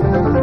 Thank you.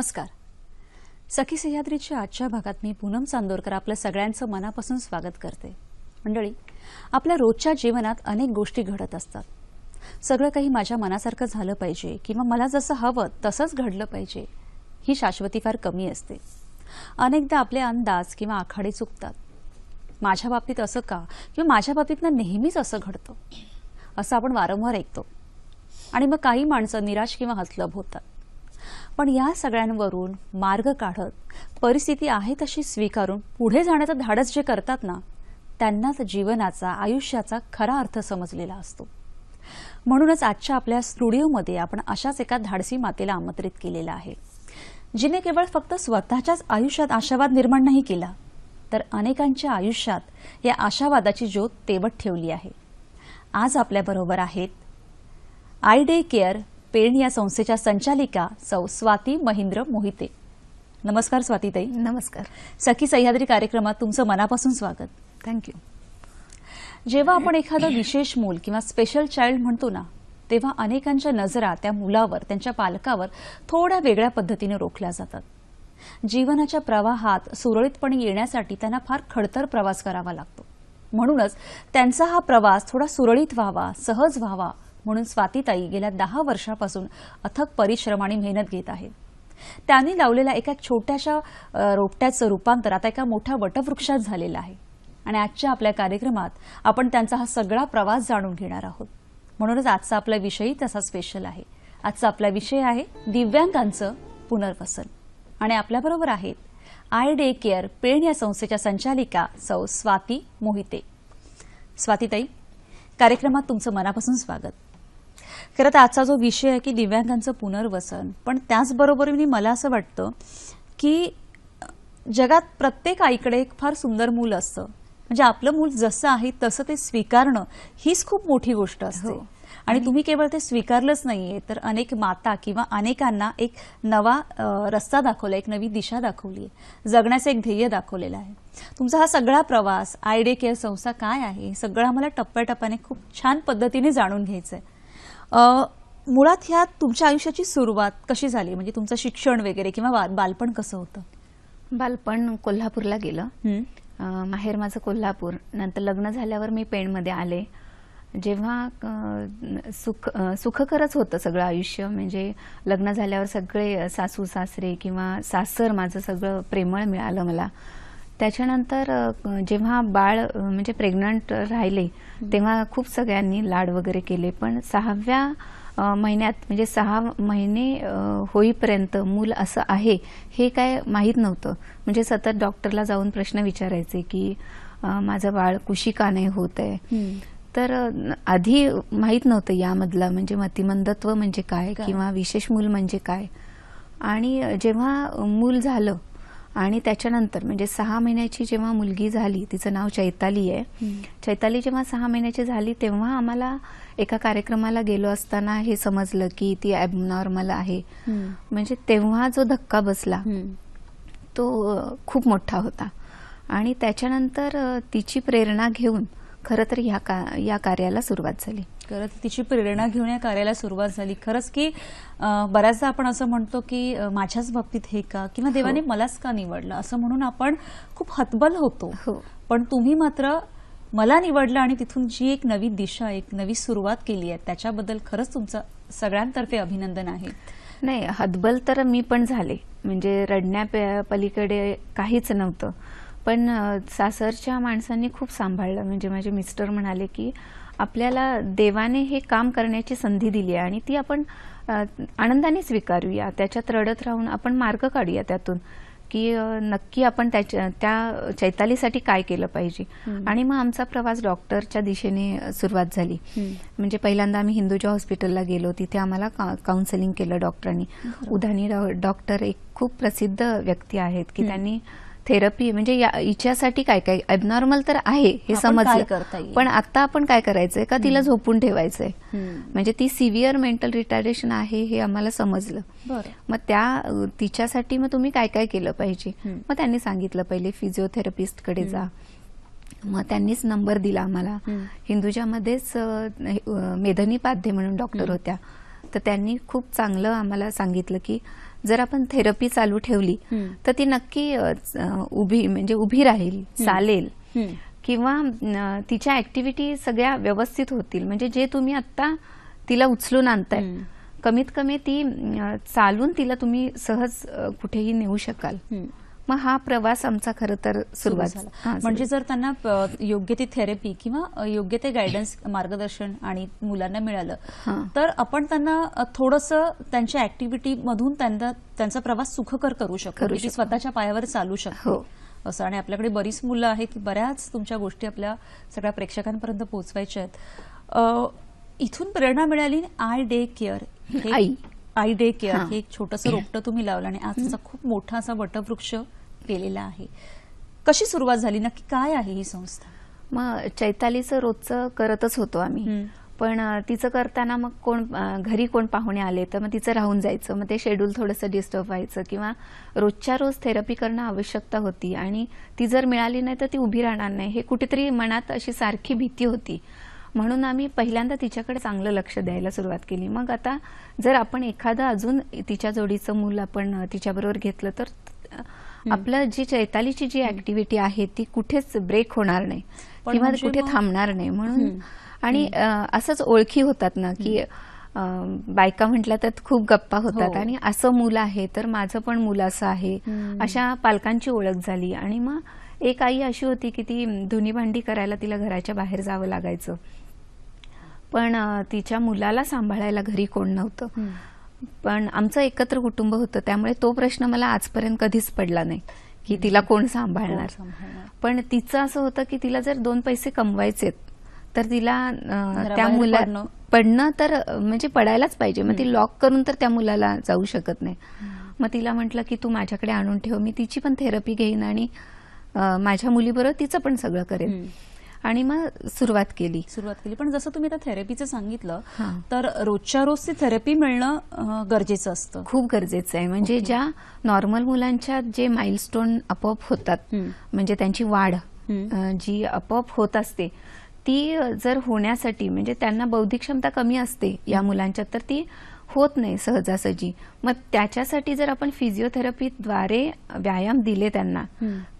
नमस्कार सखी सह्याद्रीच्या आजच्या भागात मी पूनम चांदोरकर आपलं सगळ्यांचं मनापासून स्वागत करते मंडळी आपल्या रोजच्या जीवनात अनेक गोष्टी घडत असतात सगळं काही माझ्या मनासारखं झालं पाहिजे किंवा मला जसं हवं तसंच घडलं पाहिजे ही शाश्वती फार कमी असते अनेकदा आपले अंदाज किंवा आखाडे चुकतात माझ्या बाबतीत असं का किंवा माझ्या बाबतीत ना नेहमीच असं घडतं असं आपण वारंवार ऐकतो आणि मग काही माणसं निराश किंवा हसलब होतात पण या सगळ्यांवरून मार्ग काढत परिस्थिती आहे तशी स्वीकारून पुढे जाण्याचं धाडस जे करतात ना त्यांनाच जीवनाचा आयुष्याचा खरा अर्थ समजलेला असतो म्हणूनच आजच्या आपल्या स्टुडिओमध्ये आपण अशाच एका धाडसी मातेला आमंत्रित केलेला आहे जिने केवळ फक्त स्वतःच्याच आयुष्यात आशावाद निर्माण नाही केला तर अनेकांच्या आयुष्यात या आशावादाची ज्योत तेवट ठेवली आहे आज आपल्याबरोबर आहेत आय डे केअर पेण या संस्थेच्या संचालिका सौ स्वाती महेंद्र मोहिते नमस्कार स्वातीताई नमस्कार सखी सह्याद्री कार्यक्रमात तुमचं मनापासून स्वागत थँक्यू जेव्हा आपण एखादं विशेष मूल किंवा स्पेशल चाइल्ड म्हणतो ना तेव्हा अनेकांच्या नजरा त्या मुलावर त्यांच्या पालकावर थोड्या वेगळ्या पद्धतीने रोखल्या जातात जीवनाच्या प्रवाहात सुरळीतपणे येण्यासाठी त्यांना फार खडतर प्रवास करावा लागतो म्हणूनच त्यांचा हा प्रवास थोडा सुरळीत व्हावा सहज व्हावा म्हणून स्वातीताई गेल्या दहा वर्षापासून अथक परिश्रम आणि मेहनत घेत आहेत त्यांनी लावलेल्या एका छोट्याशा रोपट्याचं रूपांतर आता एका मोठ्या वटवृक्षात झालेलं आहे आणि आजच्या आपल्या कार्यक्रमात आपण त्यांचा हा सगळा प्रवास जाणून घेणार आहोत म्हणूनच आजचा आपला विषयही तसा स्पेशल आहे आजचा आपला विषय आहे दिव्यांगांचं पुनर्वसन आणि आपल्याबरोबर आहेत आय डे केअर पेण या संस्थेच्या संचालिका सौ स्वाती मोहिते स्वातीताई कार्यक्रमात तुमचं मनापासून स्वागत खरं तर आजचा जो विषय आहे की दिव्यांगांचं पुनर्वसन पण त्याचबरोबरीने मला असं वाटतं की जगात प्रत्येक आईकडे एक फार सुंदर मूल असतं म्हणजे आपलं मूल जसं आहे तसं ते स्वीकारणं हीच खूप मोठी गोष्ट असते हो. आणि तुम्ही केवळ ते स्वीकारलंच नाहीये तर अनेक माता किंवा अनेकांना एक नवा रस्ता दाखवला एक नवी दिशा दाखवली आहे जगण्याचं एक ध्येय दाखवलेलं आहे तुमचा हा सगळा प्रवास आयडे केअर संस्था काय आहे सगळं आम्हाला टप्प्याटप्प्याने खूप छान पद्धतीने जाणून घ्यायचं आहे मुळात ह्या तुमच्या आयुष्याची सुरुवात कशी झाली म्हणजे तुमचं शिक्षण वगैरे किंवा बालपण कसं होतं बालपण कोल्हापूरला गेलं माहेर माझं कोल्हापूर नंतर लग्न झाल्यावर मी पेणमध्ये आले जेव्हा सुख सुखकरच होतं सगळं आयुष्य म्हणजे लग्न झाल्यावर सगळे सासू सासरे किंवा सासर माझं सगळं प्रेमळ मिळालं मला त्याच्यानंतर जेव्हा बाळ म्हणजे प्रेग्नंट राहिले तेव्हा खूप सगळ्यांनी लाड वगैरे केले पण सहाव्या महिन्यात म्हणजे सहा महिने होईपर्यंत मूल असं आहे हे काय माहीत नव्हतं म्हणजे सतत डॉक्टरला जाऊन प्रश्न विचारायचे की माझं बाळ कुशी का नाही होत आहे तर आधी माहीत नव्हतं यामधला म्हणजे मतिमंदत्व म्हणजे काय किंवा विशेष मूल म्हणजे काय आणि जेव्हा मूल झालं आणि त्याच्यानंतर म्हणजे सहा महिन्याची जेव्हा मुलगी झाली तिचं नाव चैताली आहे चैताली जेव्हा सहा महिन्याची झाली तेव्हा आम्हाला एका कार्यक्रमाला गेलो असताना हे समजलं की ती अॅबनॉर्मल आहे म्हणजे तेव्हा जो धक्का बसला तो खूप मोठा होता आणि त्याच्यानंतर तिची प्रेरणा घेऊन खरं तर या का या कार्याला सुरुवात झाली करत तिची प्रेरणा घेऊन या कार्याला सुरुवात झाली खरंच की बऱ्याचदा आपण असं म्हणतो की माझ्याच बाबतीत हे का किंवा देवाने हो. मलाच का निवडलं असं म्हणून आपण खूप हतबल होतो हो. पण तुम्ही मात्र मला निवडलं आणि तिथून जी एक नवी दिशा एक नवी सुरुवात केली आहे त्याच्याबद्दल खरंच तुमचं सगळ्यांतर्फे अभिनंदन आहे नाही हतबल तर मी पण झाले म्हणजे रडण्या पलीकडे काहीच नव्हतं पण सासरच्या माणसांनी खूप सांभाळलं म्हणजे माझे मिस्टर म्हणाले की आपल्याला देवाने हे काम करण्याची संधी दिली आहे आणि ती आपण आनंदाने स्वीकारूया त्याच्यात रडत राहून आपण मार्ग काढूया त्यातून की नक्की आपण त्या चैतालीसाठी काय केलं पाहिजे आणि मग आमचा प्रवास डॉक्टरच्या दिशेने सुरुवात झाली म्हणजे पहिल्यांदा आम्ही हिंदूच्या हॉस्पिटलला गेलो तिथे आम्हाला काउन्सिलिंग केलं डॉक्टरांनी उधानी डॉक्टर एक खूप प्रसिद्ध व्यक्ती आहेत की त्यांनी थेरपी म्हणजे हिच्यासाठी काय काय अबनॉर्मल तर आहे हे समजलं पण आता आपण काय करायचंय का तिला झोपून ठेवायचंय म्हणजे ती सिव्हिअर मेंटल रिटायरेशन आहे हे आम्हाला समजलं मग त्या तिच्यासाठी मग तुम्ही काय काय केलं पाहिजे मग त्यांनी सांगितलं पहिले फिजिओथेरपिस्टकडे जा मग त्यांनीच नंबर दिला आम्हाला हिंदुजामध्येच मेधनी पाध्ये म्हणून डॉक्टर होत्या तर त्यांनी खूप चांगलं आम्हाला सांगितलं की जर आपण थेरपी चालू ठेवली तर ती नक्की उभी म्हणजे उभी राहील चालेल किंवा तिच्या ऍक्टिव्हिटी सगळ्या व्यवस्थित होतील म्हणजे जे तुम्ही आता तिला उचलून आणताय कमीत कमी ती चालून तिला तुम्ही सहज कुठेही नेऊ शकाल मग हा प्रवास आमचा खरं तर सुरुवात झाला म्हणजे जर त्यांना योग्य ती थेरपी किंवा योग्य ते गायडन्स मार्गदर्शन आणि मुलांना मिळालं तर आपण त्यांना थोडस त्यांच्या ऍक्टिव्हिटी मधून त्यांना त्यांचा प्रवास सुखकर करू शकतो म्हणजे स्वतःच्या पायावर चालू शकतो हो. असं आणि आपल्याकडे बरीच मुलं आहेत की बऱ्याच तुमच्या गोष्टी आपल्या सगळ्या प्रेक्षकांपर्यंत पोहोचवायच्या आहेत इथून प्रेरणा मिळाली I day care I day care हे एक छोटंसं रोपट तुम्ही लावलं आणि आज खूप मोठा असा वटवृक्ष केलेला आहे कशी सुरुवात झाली नक्की काय आहे ही संस्था मग चैतालीचं रोजचं करतच होतो आम्ही पण तिचं करताना मग कोण घरी कोण पाहुणे आले तर मग तिचं राहून जायचं मग ते शेड्यूल थोडंसं डिस्टर्ब व्हायचं किंवा रोजच्या रोज थेरपी करणं आवश्यकता होती आणि ती जर मिळाली नाही तर ती उभी राहणार नाही हे कुठेतरी मनात अशी सारखी भीती होती म्हणून आम्ही पहिल्यांदा तिच्याकडे चांगलं लक्ष द्यायला सुरुवात केली मग आता जर आपण एखादं अजून तिच्या जोडीचं मूल आपण तिच्याबरोबर घेतलं तर आपलं जी चैतालीची जी ऍक्टिव्हिटी आहे ती कुठेच ब्रेक होणार नाही किंवा म्हणजे कुठे थांबणार नाही म्हणून आणि असंच ओळखी होतात ना की बायका म्हटल्या तर खूप गप्पा होतात हो. आणि असं मुलं आहे तर माझं पण मुलं असं आहे अशा पालकांची ओळख झाली आणि मग एक आई अशी होती की ती धुनी भांडी करायला तिला घराच्या बाहेर जावं लागायचं पण तिच्या मुलाला सांभाळायला घरी कोण नव्हतं पण आमचं एकत्र कुटुंब होतं त्यामुळे तो प्रश्न मला आजपर्यंत कधीच पडला नाही की तिला कोण सांभाळणार पण तिचं असं होतं की तिला जर दोन पैसे कमवायचे तर तिला त्या मुला पडणं तर म्हणजे पडायलाच पाहिजे मग ती लॉक करून तर त्या मुलाला जाऊ शकत नाही मग तिला म्हटलं की तू माझ्याकडे आणून ठेव मी तिची पण थेरपी घेईन आणि माझ्या मुलीबरोबर तिचं पण सगळं करेन आणि मग सुरुवात केली सुरुवात केली पण जसं तुम्ही आता थेरपीचं सांगितलं तर रोजच्या रोज ती थेरपी मिळणं गरजेचं असतं खूप गरजेचं आहे म्हणजे ज्या नॉर्मल मुलांच्या जे माइलस्टोन अपअप होतात म्हणजे त्यांची वाढ जी अपअप होत असते ती जर होण्यासाठी म्हणजे त्यांना बौद्धिक क्षमता कमी असते या मुलांच्या तर ती होत नाही सहजासहजी मग त्याच्यासाठी जर आपण फिजिओथेरपीद्वारे व्यायाम दिले त्यांना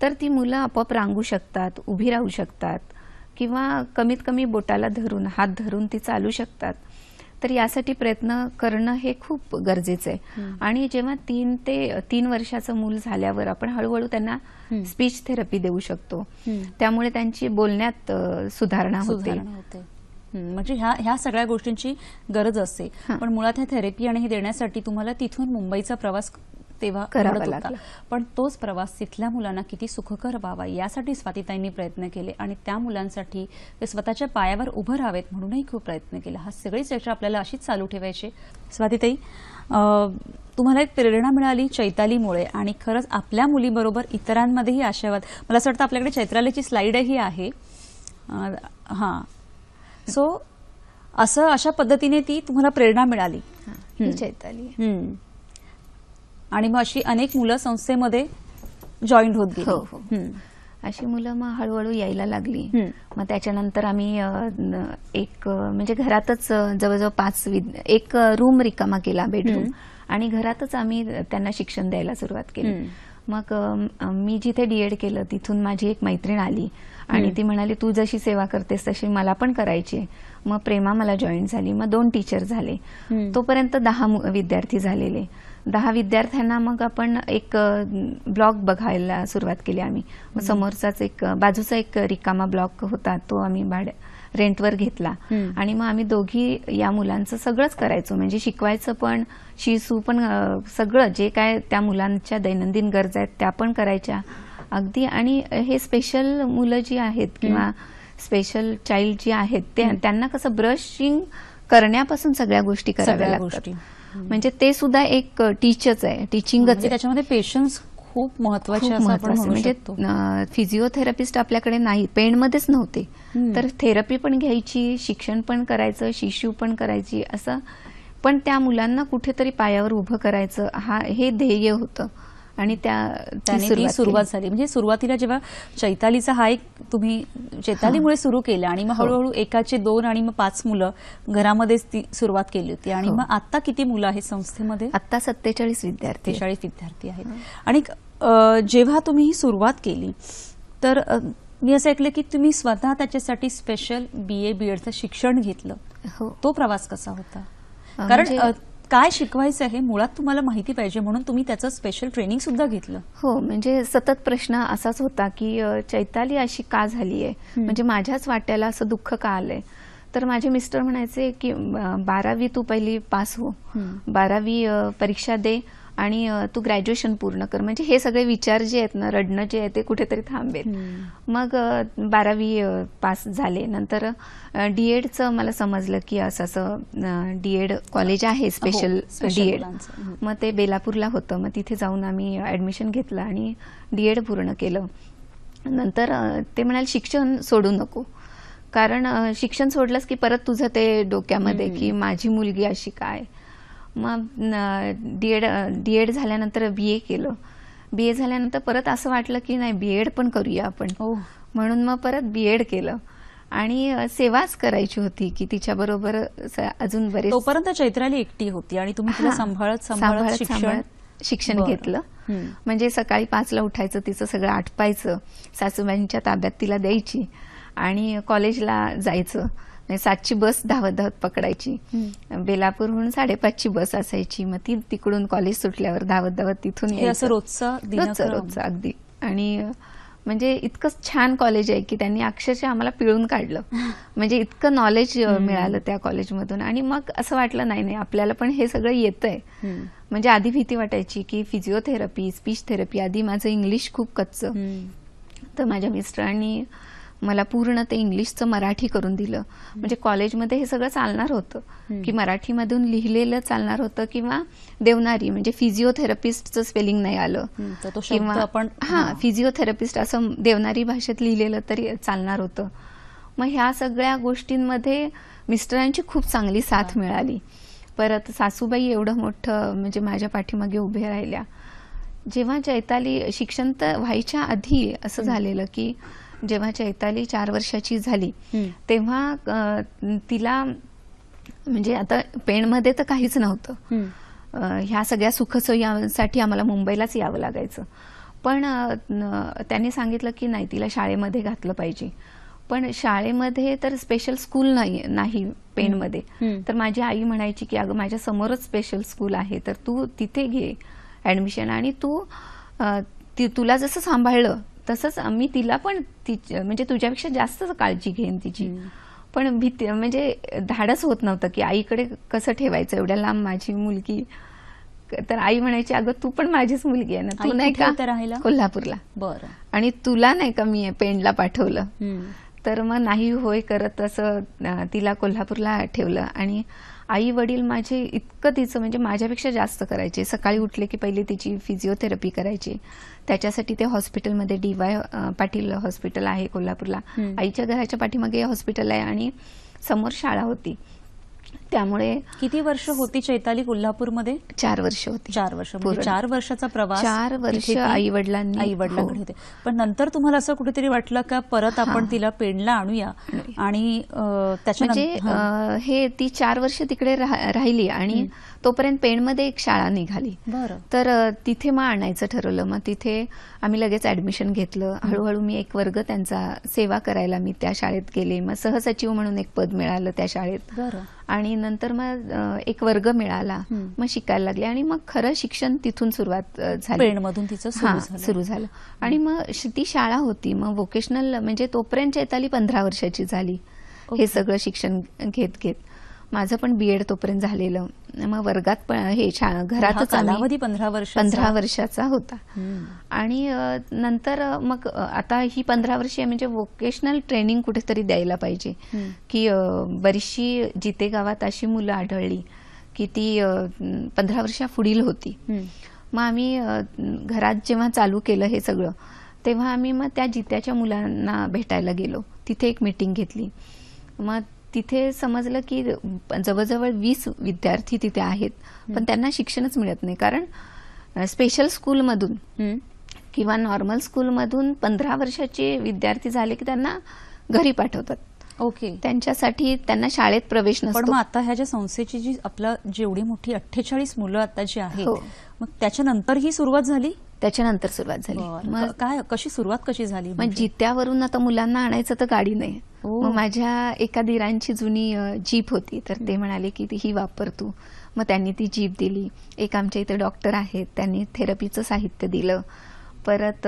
तर ती मुलं आपोआप रांगू शकतात उभी राहू शकतात किंवा कमीत कमी बोटाला धरून हात धरून ती चालू शकतात तर यासाठी प्रयत्न करणं हे खूप गरजेचं आहे आणि जेव्हा तीन ते तीन वर्षाचं मूल झाल्यावर आपण हळूहळू त्यांना स्पीच थेरपी देऊ शकतो त्यामुळे त्यांची बोलण्यात सुधारणा होते म्हणजे ह्या ह्या सगळ्या गोष्टींची गरज असते पण मुळात ह्या थेरपी आणि हे देण्यासाठी तुम्हाला तिथून मुंबईचा प्रवास तेव्हा करावा होता पण तोच प्रवास तिथल्या मुलांना किती सुखकर व्हावा यासाठी स्वातीताईंनी प्रयत्न केले आणि त्या मुलांसाठी ते स्वतःच्या पायावर उभं राहावेत म्हणूनही खूप प्रयत्न केला हा सगळी चर्चा आपल्याला अशीच चालू ठेवायची स्वातीताई तुम्हाला एक प्रेरणा मिळाली चैतालीमुळे आणि खरंच आपल्या मुलीबरोबर इतरांमध्येही आशावाद मला असं वाटतं आपल्याकडे चैत्रालीची स्लाईडही आहे हां सो असं अशा पद्धतीने ती तुम्हाला प्रेरणा मिळाली चैताली आणि मग अशी अनेक मुलं संस्थेमध्ये जॉईन होत गेली हो, हो. अशी मुलं मग हळूहळू यायला लागली मग त्याच्यानंतर आम्ही एक म्हणजे घरातच जवळजवळ पाच एक रूम रिकामा केला बेडरूम आणि घरातच आम्ही त्यांना शिक्षण द्यायला सुरुवात केली मग मी जिथे डीएड केलं तिथून माझी एक मैत्रीण आली आणि ती म्हणाली तू जशी सेवा करतेस तशी मला पण करायची मग प्रेमा मला जॉईन झाली मग दोन टीचर झाले तोपर्यंत दहा विद्यार्थी झालेले दहा विद्यार्थ्यांना मग आपण एक ब्लॉग बघायला सुरुवात केली आम्ही समोरचाच एक बाजूचा एक रिकामा ब्लॉक होता तो आम्ही भाड्या रेंटवर घेतला आणि मग आम्ही दोघी या मुलांचं सगळंच करायचो म्हणजे शिकवायचं पण शिसू पण सगळं जे काय त्या मुलांच्या दैनंदिन गरजा आहेत त्या पण करायच्या अगदी आणि हे स्पेशल मुलं जी आहेत किंवा स्पेशल चाइल्ड जी आहेत त्यांना कसं ब्रशिंग करण्यापासून सगळ्या गोष्टी कराव्या लागतात म्हणजे ते सुद्धा एक टीचच आहे टीचिंगच म्हणजे त्याच्यामध्ये पेशन्स खूप महत्वाचे म्हणजे फिजिओथेरपिस्ट आपल्याकडे नाही पेनमध्येच नव्हते तर थेरपी पण घ्यायची शिक्षण पण करायचं शिशू पण करायची असं पण त्या मुलांना कुठेतरी पायावर उभं करायचं हा हे ध्येय होतं आणि त्या त्याने ती सुरुवात झाली म्हणजे सुरुवातीला जेव्हा चैतालीचा हा एक तुम्ही चैतालीमुळे सुरू केला आणि मग हो. हळूहळू एकाचे दोन आणि मग पाच मुलं घरामध्येच ती सुरुवात केली होती आणि हो. मग आता किती मुलं आहेत संस्थेमध्ये आता सत्तेचाळीस विद्यार्थी चाळीस विद्यार्थी आहेत हो. आणि जेव्हा तुम्ही ही सुरुवात केली तर मी असं ऐकलं की तुम्ही स्वतः त्याच्यासाठी स्पेशल बीए बीएडचं शिक्षण घेतलं तो प्रवास कसा होता कारण म्हणजे काय शिकवायचं आहे मुळात तुम्हाला माहिती पाहिजे म्हणून तुम्ही त्याचं स्पेशल ट्रेनिंग सुद्धा घेतलं हो म्हणजे सतत प्रश्न असाच होता की चैताली अशी का झाली आहे म्हणजे माझ्याच वाट्याला असं दुःख का आलंय तर माझे मिस्टर म्हणायचे की बारावी तू पहिली पास हो बारावी परीक्षा दे आणि तू ग्रॅज्युएशन पूर्ण कर म्हणजे हे सगळे विचार जे आहेत ना रडणं जे आहे ते कुठेतरी थांबेल मग बारावी पास झाले नंतर डी एडचं मला समजलं की असं असं डी एड कॉलेज आहे स्पेशल डी एड मग ते बेलापूरला होतं मग तिथे जाऊन आम्ही ॲडमिशन घेतलं आणि डी पूर्ण केलं नंतर ते म्हणाल शिक्षण सोडू नको कारण शिक्षण सोडलंच की परत तुझं ते डोक्यामध्ये की माझी मुलगी अशी काय मग डी एड डी एड झाल्यानंतर बी ए केलं बी ए झाल्यानंतर परत असं वाटलं की नाही बी एड पण करूया आपण हो. म्हणून मग परत बी एड केलं आणि सेवाच करायची होती की तिच्याबरोबर अजून बरेच तोपर्यंत चैत्राली एकटी होती आणि तुम्ही तिला सांभाळत सांभाळत शिक्षण शिक्षण घेतलं म्हणजे सकाळी पाचला उठायचं तिचं सगळं आठपायचं सासूबाईंच्या ताब्यात तिला द्यायची आणि कॉलेजला जायचं म्हणजे सातची बस धावत धावत पकडायची बेलापूरहून साडेपाचची बस असायची मग ती तिकडून कॉलेज सुटल्यावर धावत धावत तिथून रोजचा अगदी आणि म्हणजे इतकं छान कॉलेज आहे की त्यांनी अक्षरशः आम्हाला पिळून काढलं म्हणजे इतकं नॉलेज मिळालं त्या कॉलेजमधून आणि मग असं वाटलं नाही नाही आपल्याला पण हे सगळं येतंय म्हणजे आधी भीती वाटायची की फिजिओथेरपी स्पीच थेरपी आधी माझं इंग्लिश खूप कच्चं तर माझ्या मिस्टरांनी मला पूर्ण ते इंग्लिशचं मराठी करून दिलं म्हणजे कॉलेजमध्ये हे सगळं चालणार होतं की मराठीमधून लिहिलेलं चालणार होतं किंवा देवनारी म्हणजे फिजिओथेरपिस्टचं स्पेलिंग नाही आलं किंवा आपण हां फिजिओथेरपिस्ट असं देवनारी भाषेत लिहिलेलं तरी चालणार होतं मग ह्या सगळ्या गोष्टींमध्ये मिस्टरांची खूप चांगली साथ मिळाली परत सासूबाई एवढं मोठं म्हणजे माझ्या पाठीमागे उभे राहिल्या जेव्हा जैताली शिक्षण तर व्हायच्या आधी असं झालेलं की जेव्हा चैताली चार वर्षाची झाली तेव्हा तिला म्हणजे आता पेणमध्ये तर काहीच नव्हतं ह्या सगळ्या सुखसोयीसाठी आम्हाला मुंबईलाच यावं लागायचं पण त्यांनी सांगितलं की नाही तिला शाळेमध्ये घातलं पाहिजे पण शाळेमध्ये तर स्पेशल स्कूल नाही नाही पेनमध्ये तर माझी आई म्हणायची की अगं माझ्या समोरच स्पेशल स्कूल आहे तर तू तिथे घे ऍडमिशन आणि तू तुला जसं सांभाळलं तसंच मी तिला पण म्हणजे तुझ्यापेक्षा जास्त काळजी घेईन तिची पण भीती म्हणजे धाडस होत नव्हतं की आईकडे कसं ठेवायचं एवढ्या लांब माझी मुलगी तर आई म्हणायची अगं तू पण माझीच मुलगी आहे ना तू नाही का कोल्हापूरला बरं आणि तुला नाही का मी पेंडला पाठवलं तर मग नाही होय करत असं तिला कोल्हापूरला ठेवलं आणि आई वडील माझे इतकं तिचं म्हणजे माझ्यापेक्षा जास्त करायचे सकाळी उठले की पहिले तिची फिजिओथेरपी करायची त्याच्यासाठी ते हॉस्पिटलमध्ये डी वाय पाटील हॉस्पिटल आहे कोल्हापूरला आईच्या घराच्या पाठीमागे हॉस्पिटल आहे आणि समोर शाळा होती त्यामुळे किती वर्ष होती चैताली कोल्हापूरमध्ये चार वर्ष होती चार वर्ष म्हणजे चार वर्षाचा प्रवास चार वर्ष आई वडिलांनी आई वडिलांकडे हो. होते पण नंतर तुम्हाला असं कुठेतरी वाटलं का परत आपण तिला पेणला आणूया आणि त्याच्या म्हणजे, हे ती चार वर्ष तिकडे राहिली आणि तोपर्यंत पेणमध्ये एक शाळा निघाली तर तिथे मग आणायचं ठरवलं मग तिथे आम्ही लगेच ऍडमिशन घेतलं हळूहळू मी एक वर्ग त्यांचा सेवा करायला मी त्या शाळेत गेले मग सहसचिव म्हणून एक पद मिळालं त्या शाळेत आणि नंतर मग एक वर्ग मिळाला मग शिकायला लागले आणि मग खरं शिक्षण तिथून सुरुवात झाली मधून सुरू झालं आणि मग ती शाळा होती मग व्होकेशनल म्हणजे तोपर्यंत चैताली पंधरा वर्षाची झाली हे सगळं शिक्षण घेत घेत माझं पण बीएड तोपर्यंत झालेलं मग वर्गात पण हे घरातच कालावधी पंधरा वर्ष पंधरा वर्षाचा होता आणि नंतर मग आता ही पंधरा वर्षे म्हणजे वोकेशनल ट्रेनिंग कुठेतरी द्यायला पाहिजे की बरीचशी जिते गावात अशी मुलं आढळली की ती पंधरा वर्षा पुढील होती मग आम्ही घरात जेव्हा चालू केलं हे सगळं तेव्हा आम्ही मग त्या जित्याच्या मुलांना भेटायला गेलो तिथे एक मीटिंग घेतली मग तिथे समजलं की जवळजवळ वीस विद्यार्थी तिथे आहेत पण त्यांना शिक्षणच मिळत नाही कारण स्पेशल स्कूलमधून किंवा नॉर्मल स्कूलमधून पंधरा वर्षाचे विद्यार्थी झाले की त्यांना घरी पाठवतात ओके okay. त्यांच्यासाठी त्यांना शाळेत प्रवेश नसतो पण आता ह्या ज्या संस्थेची जी आपला जेवढी मोठी अठ्ठेचाळीस मुलं आता जी आहेत हो. मग त्याच्यानंतर ही सुरुवात झाली त्याच्यानंतर सुरुवात झाली मग काय कशी सुरुवात कशी झाली मग म्हणजे? जित्यावरून आता मुलांना आणायचं तर गाडी नाही मग हो. माझ्या एका दिरांची जुनी जीप होती तर ते म्हणाले की ती ही वापर तू मग त्यांनी ती जीप दिली एक आमच्या इथे डॉक्टर आहेत त्यांनी थेरपीचं साहित्य दिलं परत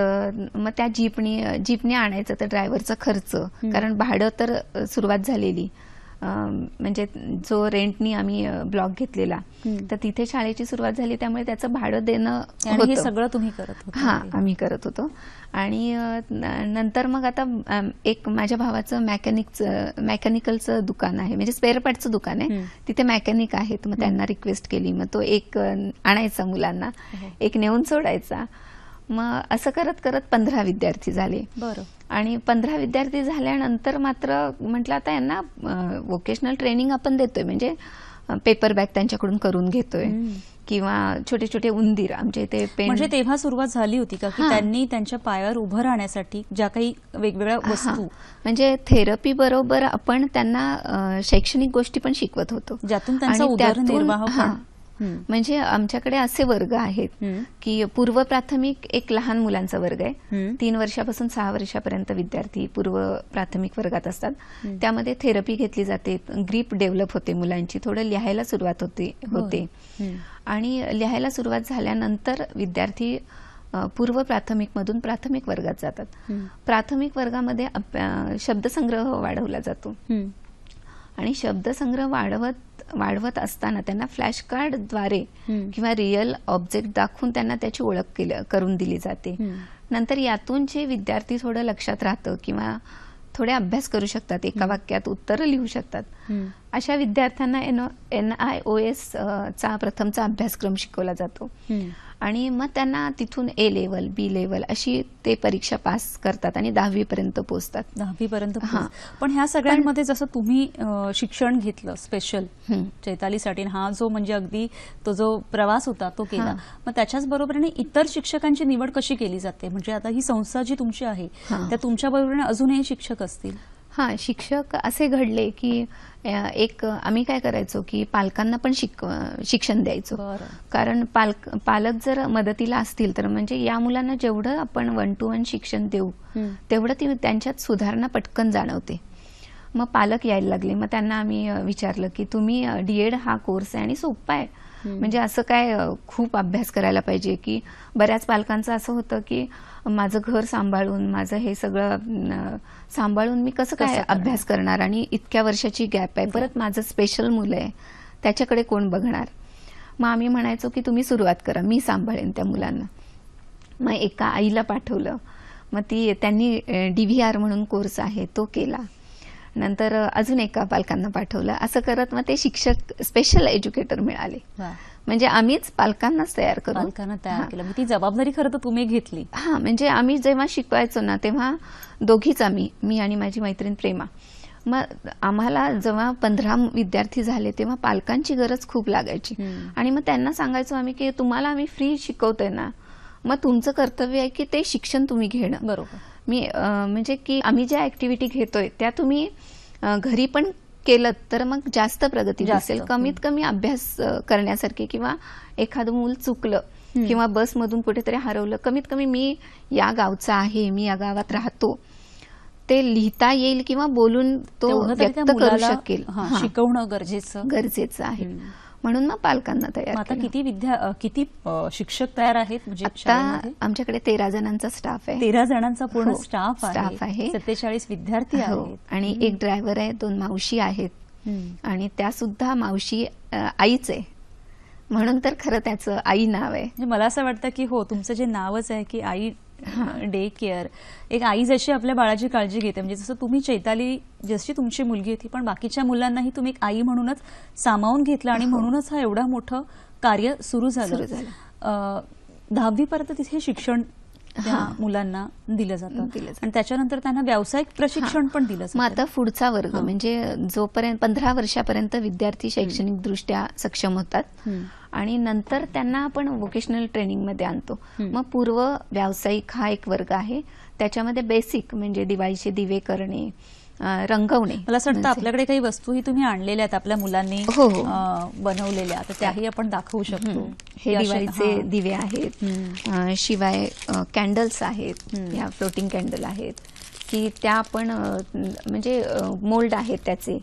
मग त्या जीपनी जीपने आणायचं तर ड्रायव्हरचा खर्च कारण भाडं तर सुरुवात झालेली म्हणजे जो रेंटनी आम्ही ब्लॉक घेतलेला तर तिथे शाळेची सुरुवात झाली त्यामुळे त्याचं भाडं देणं हे सगळं तुम्ही करत होतो हा आम्ही करत होतो आणि नंतर मग आता एक माझ्या भावाचं मॅकॅनिकचं मॅकॅनिकलचं दुकान आहे म्हणजे स्पेअर पार्टचं दुकान आहे तिथे मॅकॅनिक आहेत मग त्यांना रिक्वेस्ट केली मग तो एक आणायचा मुलांना हो. एक नेऊन सोडायचा मग असं करत करत पंधरा विद्यार्थी झाले बरं आणि पंधरा विद्यार्थी झाल्यानंतर मात्र म्हटलं आता यांना वोकेशनल ट्रेनिंग आपण देतोय म्हणजे पेपर बॅग त्यांच्याकडून करून घेतोय किंवा छोटे छोटे उंदीर आमच्या इथे म्हणजे तेव्हा सुरुवात झाली होती का की त्यांनी त्यांच्या पायावर उभं राहण्यासाठी ज्या काही वेगवेगळ्या वस्तू म्हणजे थेरपी बरोबर आपण त्यांना शैक्षणिक गोष्टी पण शिकवत होतो ज्यातून त्यांचा उदरनिर्वाह म्हणजे आमच्याकडे असे वर्ग आहेत की पूर्व प्राथमिक एक लहान मुलांचा वर्ग आहे तीन वर्षापासून सहा वर्षापर्यंत विद्यार्थी पूर्व प्राथमिक वर्गात असतात त्यामध्ये थेरपी घेतली जाते ग्रीप डेव्हलप होते मुलांची थोडं लिहायला सुरुवात होते होते आणि लिहायला सुरुवात झाल्यानंतर विद्यार्थी पूर्व प्राथमिक मधून प्राथमिक वर्गात जातात प्राथमिक वर्गामध्ये शब्दसंग्रह वाढवला जातो आणि शब्दसंग्रह वाढवत वाढवत असताना त्यांना फ्लॅश कार्डद्वारे किंवा रिअल ऑब्जेक्ट दाखवून त्यांना त्याची ओळख करून दिली जाते नंतर यातून जे विद्यार्थी थोडं लक्षात राहतं किंवा थोडे अभ्यास करू शकतात एका वाक्यात उत्तर लिहू शकतात अशा विद्यार्थ्यांना N N I O S चा प्रथमचा अभ्यासक्रम शिकवला जातो आणि मग त्यांना तिथून ए लेवल बी लेवल अशी ते परीक्षा पास करतात आणि दहावीपर्यंत पोहोचतात दहावीपर्यंत हा पण ह्या सगळ्यांमध्ये जसं तुम्ही शिक्षण घेतलं स्पेशल चैतालीसाठी हा जो म्हणजे अगदी तो जो प्रवास होता तो केला मग त्याच्याच बरोबरीने इतर शिक्षकांची निवड कशी केली जाते म्हणजे आता ही संस्था जी तुमची आहे त्या तुमच्या बरोबरीने अजूनही शिक्षक असतील हा शिक्षक असे घडले की एक आम्ही काय करायचो की पालकांना पण शिक शिक्षण द्यायचो कारण पालक पालक जर मदतीला असतील तर म्हणजे या मुलांना जेवढं आपण वन टू वन शिक्षण देऊ तेवढं ती त्यांच्यात सुधारणा पटकन जाणवते मग पालक यायला लागले मग त्यांना आम्ही विचारलं की तुम्ही डीएड हा कोर्स आहे आणि सोपा आहे म्हणजे असं काय खूप अभ्यास करायला पाहिजे की बऱ्याच पालकांचं असं होतं की माझं घर सांभाळून माझं हे सगळं सांभाळून मी कसं काय अभ्यास करणार आणि इतक्या वर्षाची गॅप आहे परत माझं स्पेशल मुलं आहे त्याच्याकडे कोण बघणार मग आम्ही म्हणायचो की तुम्ही सुरुवात करा मी सांभाळेन त्या मुलांना मग एका आईला पाठवलं मग ती त्यांनी डी व्ही आर म्हणून कोर्स आहे तो केला नंतर अजून एका पालकांना पाठवलं असं करत मग ते शिक्षक स्पेशल एज्युकेटर मिळाले म्हणजे आम्हीच पालकांनाच तयार करू पालकांना तयार केलं ती जबाबदारी खरं तर तुम्ही घेतली हा म्हणजे आम्ही जेव्हा शिकवायचो ना तेव्हा दोघीच आम्ही मी आणि माझी मैत्रीण प्रेमा मग आम्हाला जेव्हा पंधरा विद्यार्थी झाले तेव्हा पालकांची गरज खूप लागायची आणि मग त्यांना सांगायचो आम्ही की तुम्हाला आम्ही फ्री शिकवतोय ना मग तुमचं कर्तव्य आहे की ते शिक्षण तुम्ही घेणं बरोबर मी म्हणजे की आम्ही ज्या ऍक्टिव्हिटी घेतोय त्या तुम्ही घरी पण केलं तर मग जास्त प्रगती असेल कमीत कमी अभ्यास करण्यासारखे किंवा एखादं मूल चुकलं किंवा बसमधून कुठेतरी हरवलं कमीत कमी मी या गावचा आहे मी या गावात राहतो ते लिहिता येईल किंवा बोलून तो व्यक्त करू शकेल शिकवणं गरजेचं गरजेचं आहे म्हणून मग पालकांना तयार आता किती विद्या किती शिक्षक तयार आहेत म्हणजे आमच्याकडे तेरा जणांचा स्टाफ आहे तेरा जणांचा पूर्ण हो, स्टाफ स्टाफ आहे सत्तेचाळीस विद्यार्थी हो, आहेत आणि एक ड्रायव्हर आहे दोन मावशी आहेत आणि त्या सुद्धा मावशी आईच आहे म्हणून तर खरं त्याचं आई नाव आहे म्हणजे मला असं वाटतं की हो तुमचं जे नावच आहे की आई डे केअर एक आई जशी आपल्या बाळाची काळजी घेते म्हणजे जसं तुम्ही चैताली जशी तुमची मुलगी होती पण बाकीच्या मुलांनाही तुम्ही एक आई म्हणूनच सामावून घेतलं आणि हो. म्हणूनच हा एवढा मोठं कार्य सुरू झालं दहावीपर्यंत तिथे शिक्षण मुलांना दिलं जातं आणि त्याच्यानंतर त्यांना व्यावसायिक प्रशिक्षण पण दिलं जातं आता पुढचा वर्ग म्हणजे जोपर्यंत पंधरा वर्षापर्यंत विद्यार्थी शैक्षणिक दृष्ट्या सक्षम होतात आणि नंतर त्यांना आपण व्होकेशनल ट्रेनिंगमध्ये आणतो मग पूर्व व्यावसायिक हा एक वर्ग आहे त्याच्यामध्ये बेसिक म्हणजे दिवाळीचे दिवे करणे रंगवणे मला असं वाटतं म्हणजे आपल्याकडे काही वस्तूही तुम्ही आणलेल्या आहेत आपल्या मुलांनी हो, हो. बनवलेल्या तर त्याही आपण दाखवू शकतो हे दिवाळीचे दिवे आहेत शिवाय कॅन्डल्स आहेत या फ्लोटिंग कॅन्डल आहेत की त्या आपण म्हणजे मोल्ड आहेत त्याचे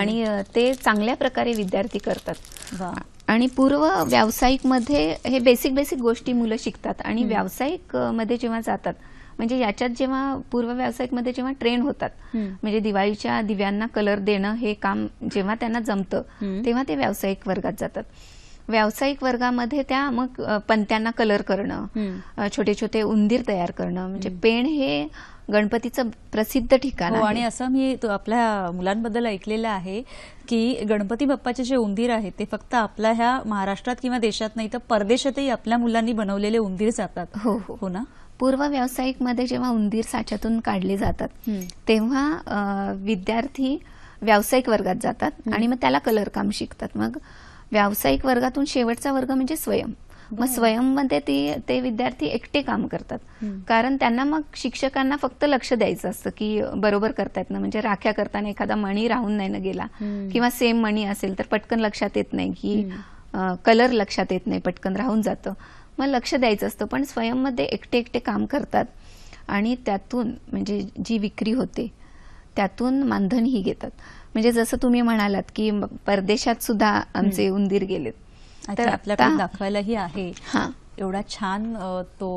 आणि ते चांगल्या प्रकारे विद्यार्थी करतात आणि पूर्व व्यावसायिक मध्ये हे बेसिक बेसिक गोष्टी मुलं शिकतात आणि व्यावसायिक मध्ये जेव्हा जातात म्हणजे याच्यात जेव्हा पूर्व व्यावसायिक मध्ये जेव्हा ट्रेन होतात म्हणजे दिवाळीच्या दिव्यांना कलर देणं हे काम जेव्हा त्यांना जमतं तेव्हा ते व्यावसायिक वर्गात जातात व्यावसायिक वर्गामध्ये त्या मग पंत्यांना कलर करणं छोटे छोटे उंदीर तयार करणं म्हणजे पेन हे गणपतीचं प्रसिद्ध ठिकाण हो, आणि असं मी आपल्या मुलांबद्दल ऐकलेलं आहे की गणपती बाप्पाचे जे उंदीर आहेत ते फक्त आपल्या ह्या महाराष्ट्रात किंवा देशात नाही तर परदेशातही आपल्या मुलांनी बनवलेले उंदीर जातात हो हो, हो ना पूर्व व्यावसायिक मध्ये जेव्हा उंदीर साच्यातून काढले जातात तेव्हा विद्यार्थी व्यावसायिक वर्गात जातात आणि मग त्याला कलरकाम शिकतात मग व्यावसायिक वर्गातून शेवटचा वर्ग म्हणजे स्वयं मग स्वयंमध्ये ते ते विद्यार्थी एकटे काम करतात कारण त्यांना मग शिक्षकांना फक्त लक्ष द्यायचं असतं की बरोबर करतायत ना म्हणजे राख्या करताना एखादा मणी राहून नाही ना गेला किंवा सेम मणी असेल तर पटकन लक्षात येत नाही की कलर लक्षात येत नाही पटकन राहून जातं मग लक्ष द्यायचं असतं पण स्वयंमध्ये एकटे एकटे काम करतात आणि त्यातून म्हणजे जी विक्री होते त्यातून मानधनही घेतात म्हणजे जसं तुम्ही म्हणालात की परदेशात सुद्धा आमचे उंदीर गेलेत तर आपल्याकडे दाखवायलाही आहे एवढा छान तो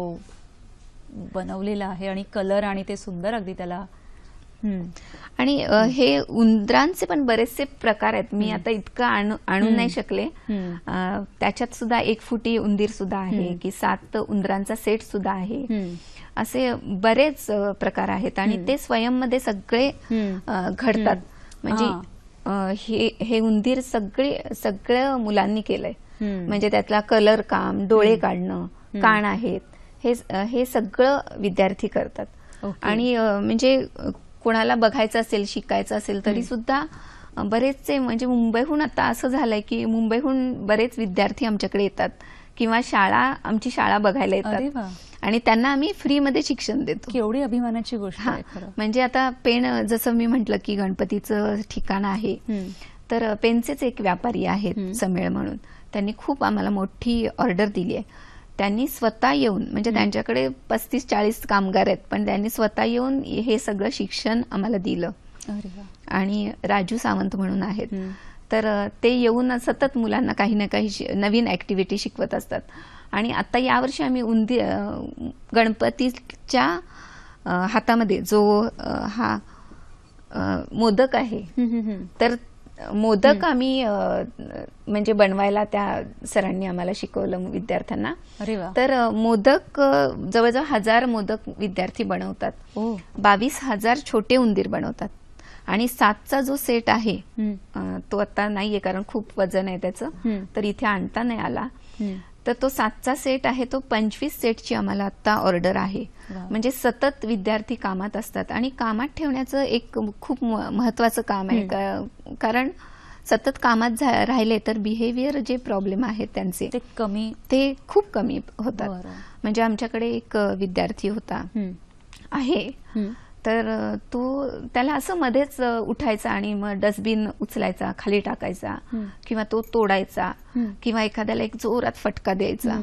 बनवलेला आहे आणि कलर आणि ते सुंदर अगदी त्याला आणि हे उंदरांचे पण बरेचसे प्रकार आहेत मी आता इतकं आणू नाही शकले त्याच्यात सुद्धा एक फुटी उंदीर सुद्धा आहे की सात उंदरांचा सेट सुद्धा आहे असे बरेच प्रकार आहेत आणि ते स्वयंमध्ये सगळे घडतात म्हणजे हे उंदीर सगळे सगळ्या मुलांनी केलंय म्हणजे त्यातला कलर काम डोळे काढणं कान आहेत हे सगळं विद्यार्थी करतात आणि म्हणजे कोणाला बघायचं असेल शिकायचं असेल तरी सुद्धा बरेचसे म्हणजे मुंबईहून आता असं झालंय की मुंबईहून बरेच विद्यार्थी आमच्याकडे येतात किंवा शाळा आमची शाळा बघायला येतात आणि त्यांना आम्ही फ्रीमध्ये शिक्षण देतो एवढी अभिमानाची गोष्ट म्हणजे आता पेन जसं मी म्हंटल की गणपतीचं ठिकाण आहे तर पेनचेच एक व्यापारी आहेत समेळ म्हणून त्यांनी खूप आम्हाला मोठी ऑर्डर दिली आहे त्यांनी स्वतः येऊन म्हणजे त्यांच्याकडे पस्तीस चाळीस कामगार आहेत पण त्यांनी स्वतः येऊन हे सगळं शिक्षण आम्हाला दिलं आणि राजू सावंत म्हणून आहेत तर ते येऊन सतत मुलांना काही ना काही नवीन ऍक्टिव्हिटी शिकवत असतात आणि आता यावर्षी आम्ही उंदी गणपतीच्या हातामध्ये जो हा मोदक आहे तर मोदक आम्ही म्हणजे बनवायला त्या सरांनी आम्हाला शिकवलं विद्यार्थ्यांना तर मोदक जवळजवळ हजार मोदक विद्यार्थी बनवतात बावीस हजार छोटे उंदीर बनवतात आणि सातचा जो सेट आहे तो आता नाहीये कारण खूप वजन आहे त्याचं तर इथे आणता नाही आला तर तो सातचा सेट आहे तो पंचवीस सेटची आम्हाला आता ऑर्डर आहे म्हणजे सतत विद्यार्थी कामात असतात आणि कामात ठेवण्याचं एक खूप महत्वाचं काम आहे कारण सतत कामात राहिले तर बिहेवियर जे प्रॉब्लेम आहेत त्यांचे ते कमी ते खूप कमी होतात म्हणजे आमच्याकडे एक विद्यार्थी होता आहे तर तो त्याला असं मध्येच उठायचा आणि मग डस्टबिन उचलायचा खाली टाकायचा किंवा तो तोडायचा किंवा एखाद्याला एक जोरात फटका द्यायचा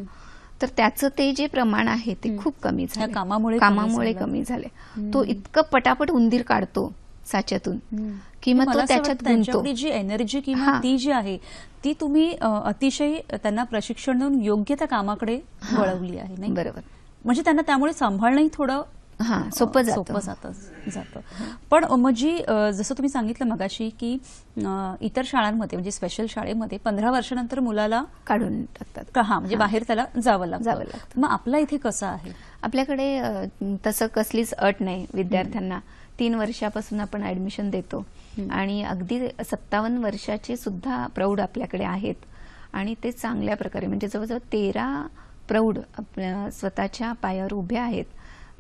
तर त्याचं ते जे प्रमाण आहे ते खूप कमी झालं कामामुळे कामामुळे कमी झाले तो इतकं पटापट उंदीर काढतो साच्यातून किंवा तो त्याच्यात जी एनर्जी किंवा ती जी आहे ती तुम्ही अतिशय त्यांना प्रशिक्षण देऊन योग्य त्या कामाकडे वळवली आहे नाही बरोबर म्हणजे त्यांना त्यामुळे सांभाळणंही थोडं हां सोपं सोपं जातं जातं पण मग जी जसं तुम्ही सांगितलं मगाशी की इतर शाळांमध्ये म्हणजे स्पेशल शाळेमध्ये पंधरा वर्षानंतर मुलाला काढून टाकतात हा म्हणजे बाहेर त्याला जावं लागतं जावं लागतं मग आपला इथे कसं आहे आपल्याकडे तसं कसलीच अट नाही विद्यार्थ्यांना तीन वर्षापासून आपण ऍडमिशन देतो आणि अगदी सत्तावन्न वर्षाचे सुद्धा प्रौढ आपल्याकडे आहेत आणि ते चांगल्या प्रकारे म्हणजे जवळजवळ तेरा प्रौढ आपल्या स्वतःच्या पायावर उभे आहेत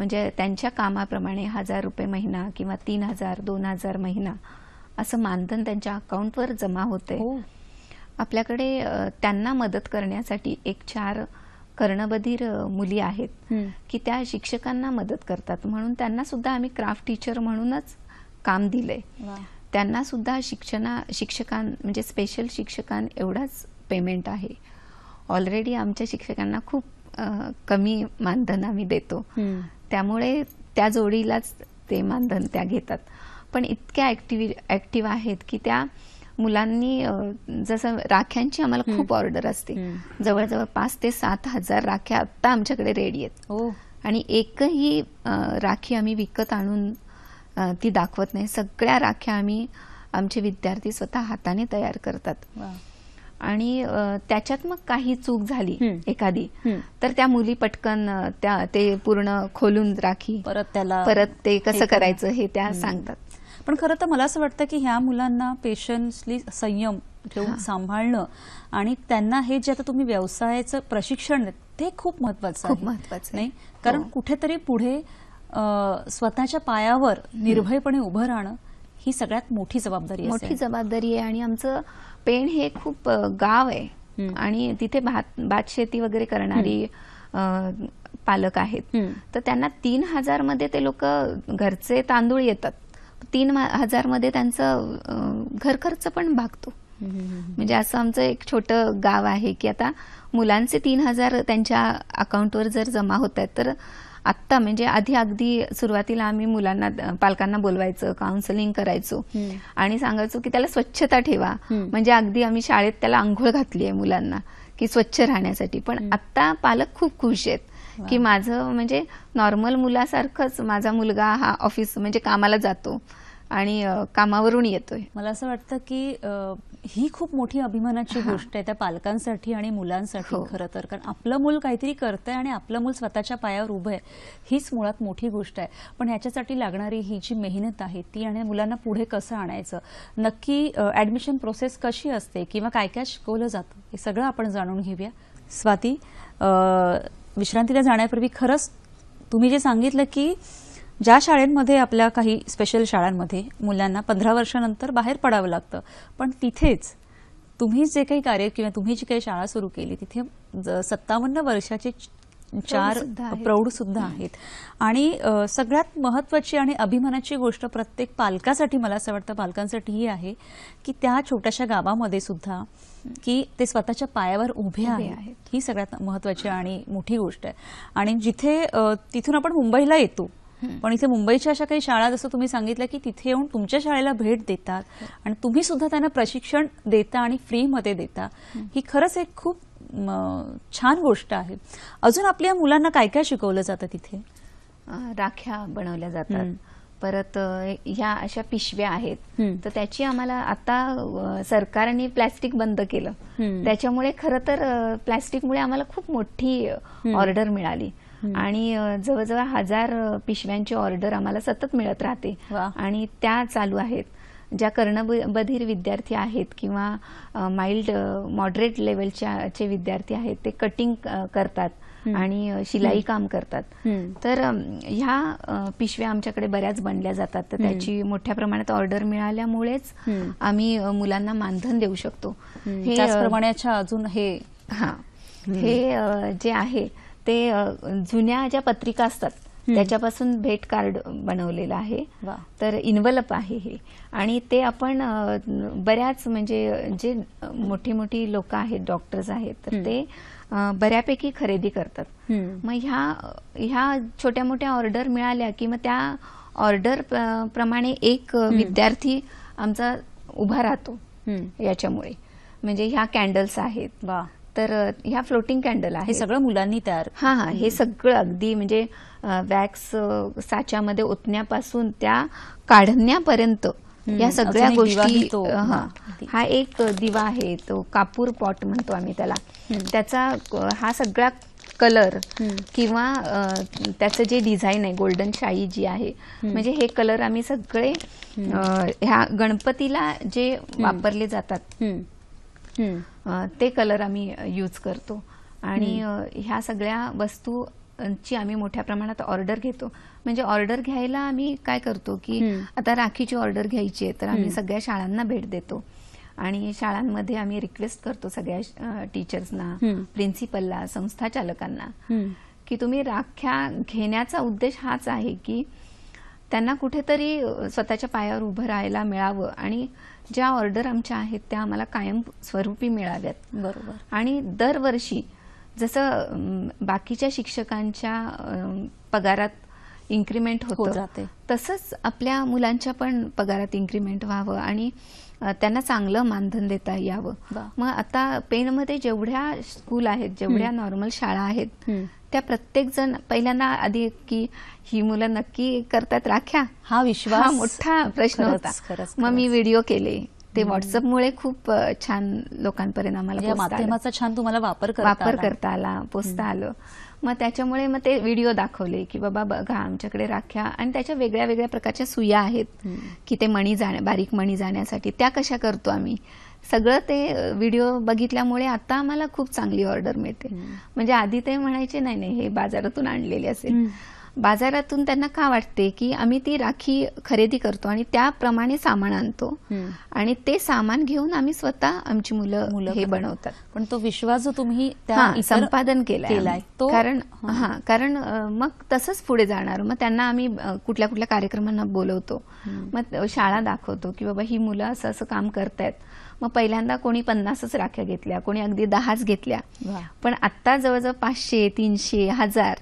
म्हणजे त्यांच्या कामाप्रमाणे हजार रुपये महिना किंवा तीन हजार दोन हजार महिना असं मानधन त्यांच्या अकाउंटवर जमा होते हो. आपल्याकडे त्यांना मदत करण्यासाठी एक चार कर्णबधीर मुली आहेत की त्या शिक्षकांना मदत करतात म्हणून त्यांना सुद्धा आम्ही क्राफ्ट टीचर म्हणूनच काम दिले त्यांना सुद्धा शिक्षणा शिक्षकां म्हणजे स्पेशल शिक्षकां एवढाच पेमेंट आहे ऑलरेडी आमच्या शिक्षकांना खूप कमी मानधन आम्ही देतो त्यामुळे त्या जोडीलाच ते मानधन त्या घेतात पण इतक्या ॲक्टिव्ह ॲक्टिव्ह आहेत की त्या मुलांनी जसं राख्यांची आम्हाला खूप ऑर्डर असते जवळजवळ पाच ते सात हजार राख्या आत्ता आमच्याकडे रेडी आहेत हो. आणि एकही राखी आम्ही विकत आणून ती दाखवत नाही सगळ्या राख्या आम्ही आमचे विद्यार्थी स्वतः हाताने तयार करतात आणि त्याच्यात मग काही चूक झाली एखादी तर त्या मुली पटकन त्या ते पूर्ण खोलून राखी परत त्याला परत ते कसं करायचं हे त्या सांगतात पण खरं तर मला असं वाटतं की ह्या मुलांना पेशन्सली संयम ठेवून सांभाळणं आणि त्यांना हे जे आता तुम्ही व्यवसायाचं प्रशिक्षण ते खूप महत्वाचं खूप महत्वाचं नाही कारण हो. कुठेतरी पुढे स्वतःच्या पायावर निर्भयपणे उभं राहणं ही सगळ्यात मोठी जबाबदारी मोठी जबाबदारी आहे आणि आमचं पेण हे खूप गाव आहे आणि तिथे भात भात शेती वगैरे करणारी पालक आहेत तर त्यांना तीन हजार मध्ये ते लोक घरचे तांदूळ येतात तीन हजार मध्ये त्यांचं घर खर्च पण भागतो म्हणजे असं आमचं एक छोटं गाव आहे की आता मुलांचे तीन हजार त्यांच्या अकाउंटवर जर जमा होत आहेत तर आत्ता म्हणजे आधी अगदी सुरुवातीला आम्ही मुलांना पालकांना बोलवायचं काउन्सलिंग करायचो आणि सांगायचो की त्याला स्वच्छता ठेवा म्हणजे अगदी आम्ही शाळेत त्याला आंघोळ घातली आहे मुलांना की स्वच्छ राहण्यासाठी पण आत्ता पालक खूप खुश आहेत की माझं म्हणजे नॉर्मल मुलासारखंच माझा मुलगा हा ऑफिस म्हणजे कामाला जातो आणि कामावरून येतोय मला असं वाटतं की ही खूप मोठी अभिमानाची गोष्ट आहे त्या पालकांसाठी आणि मुलांसाठी हो. खरं तर कारण आपलं मूल काहीतरी आहे आणि आपलं मूल स्वतःच्या पायावर उभं आहे हीच मुळात मोठी गोष्ट आहे पण ह्याच्यासाठी लागणारी ही जी मेहनत आहे ती आणि मुलांना पुढे कसं आणायचं नक्की ॲडमिशन प्रोसेस कशी असते किंवा काय काय शिकवलं जातं हे सगळं आपण जाणून घेऊया स्वाती विश्रांतीला जाण्यापूर्वी खरंच तुम्ही जे सांगितलं की ज्या शाळेमध्ये आपल्या काही स्पेशल शाळांमध्ये मुलांना पंधरा वर्षानंतर बाहेर पडावं लागतं पण तिथेच तुम्ही जे काही कार्य किंवा तुम्ही जी काही शाळा सुरू केली तिथे सत्तावन्न वर्षाचे चार प्रौढ सुद्धा आहेत आणि सगळ्यात महत्वाची आणि अभिमानाची गोष्ट प्रत्येक पालकासाठी मला असं वाटतं पालकांसाठी ही आहे की त्या छोट्याशा गावामध्ये सुद्धा की ते स्वतःच्या पायावर उभे आहेत ही सगळ्यात महत्वाची आणि मोठी गोष्ट आहे आणि जिथे तिथून आपण मुंबईला येतो पण इथे मुंबईच्या अशा काही शाळा जसं तुम्ही सांगितलं की तिथे येऊन तुमच्या शाळेला भेट देतात आणि तुम्ही सुद्धा त्यांना प्रशिक्षण देता आणि फ्री मध्ये देता ही खरंच एक खूप छान गोष्ट आहे अजून आपल्या मुलांना काय काय शिकवलं जातं तिथे राख्या बनवल्या जातात परत ह्या अशा पिशव्या आहेत तर त्याची आम्हाला आता सरकारने प्लास्टिक बंद केलं त्याच्यामुळे खरं तर प्लास्टिकमुळे आम्हाला खूप मोठी ऑर्डर मिळाली आणि जवळजवळ हजार पिशव्यांची ऑर्डर आम्हाला सतत मिळत राहते आणि त्या चालू आहेत ज्या कर्णबधीर विद्यार्थी आहेत किंवा माइल्ड मॉडरेट लेवलच्या चे विद्यार्थी आहेत ते कटिंग करतात आणि शिलाई काम करतात तर ह्या पिशव्या आमच्याकडे बऱ्याच बनल्या जातात तर त्याची मोठ्या प्रमाणात ऑर्डर मिळाल्यामुळेच आम्ही मुलांना मानधन देऊ शकतो हे अजून हे हा हे जे आहे ते जुन्या ज्या पत्रिका असतात त्याच्यापासून भेट कार्ड बनवलेलं आहे तर इन्व्हलप आहे हे आणि ते आपण बऱ्याच म्हणजे जे मोठी मोठी लोक आहेत डॉक्टर्स आहेत तर ते बऱ्यापैकी खरेदी करतात मग ह्या ह्या छोट्या मोठ्या ऑर्डर मिळाल्या की मग त्या ऑर्डर प्रमाणे एक विद्यार्थी आमचा उभा राहतो याच्यामुळे म्हणजे ह्या कॅन्डल्स आहेत तर ह्या फ्लोटिंग कॅन्डल आहे हे सगळं मुलांनी तयार हा हा हे सगळं अगदी म्हणजे वॅक्स साच्यामध्ये ओतण्यापासून त्या काढण्यापर्यंत या सगळ्या गोष्टी हा एक दिवा आहे तो कापूर पॉट म्हणतो आम्ही त्याला त्याचा हा सगळा कलर किंवा त्याचं जे डिझाईन आहे गोल्डन शाई जी आहे म्हणजे हे कलर आम्ही सगळे ह्या गणपतीला जे वापरले जातात ते कलर आम्ही यूज करतो आणि ह्या सगळ्या वस्तू ची आम्ही मोठ्या प्रमाणात ऑर्डर घेतो म्हणजे ऑर्डर घ्यायला आम्ही काय करतो की आता राखीची ऑर्डर घ्यायची आहे तर आम्ही सगळ्या शाळांना भेट देतो आणि शाळांमध्ये आम्ही रिक्वेस्ट करतो सगळ्या टीचर्सना प्रिन्सिपलला संस्था चालकांना की तुम्ही राख्या घेण्याचा उद्देश हाच आहे की त्यांना कुठेतरी स्वतःच्या पायावर उभं राहायला मिळावं आणि ज्या ऑर्डर आमच्या आहेत त्या आम्हाला कायम स्वरूपी मिळाव्यात बरोबर आणि दरवर्षी जसं बाकीच्या शिक्षकांच्या पगारात इन्क्रीमेंट होत जाते तसंच आपल्या मुलांच्या पण पगारात इन्क्रीमेंट व्हावं आणि त्यांना चांगलं मानधन देता यावं मग आता पेनमध्ये जेवढ्या स्कूल आहेत जेवढ्या नॉर्मल शाळा आहेत त्या प्रत्येकजण पहिल्यांदा आधी की ही मुलं नक्की करतात राख्या हा विश्वास हा मोठा प्रश्न होता मग मी व्हिडिओ केले ते व्हॉट्सअपमुळे खूप छान लोकांपर्यंत आम्हाला छान तुम्हाला वापर वापर करता आला पोचता आलं मग त्याच्यामुळे मग ते व्हिडिओ दाखवले की बाबा बघा आमच्याकडे राख्या आणि त्याच्या वेगळ्या वेगळ्या प्रकारच्या सुया आहेत की ते मणी जाण्या बारीक मणी जाण्यासाठी त्या कशा करतो आम्ही सगळं ते व्हिडिओ बघितल्यामुळे आता आम्हाला खूप चांगली ऑर्डर मिळते म्हणजे आधी ते म्हणायचे नाही नाही हे बाजारातून आणलेले असेल बाजारातून त्यांना का वाटते की आम्ही ती राखी खरेदी करतो आणि त्याप्रमाणे सामान आणतो आणि ते सामान घेऊन आम्ही स्वतः आमची मुलं हे बनवतात पण तो विश्वास जो तुम्ही संपादन केला कारण हा कारण मग तसंच पुढे जाणार मग त्यांना आम्ही कुठल्या कुठल्या कार्यक्रमांना बोलवतो मग शाळा दाखवतो की बाबा ही मुलं असं असं काम करतायत मग पहिल्यांदा कोणी पन्नासच राख्या घेतल्या कोणी अगदी दहाच घेतल्या पण आता जवळजवळ पाचशे तीनशे हजार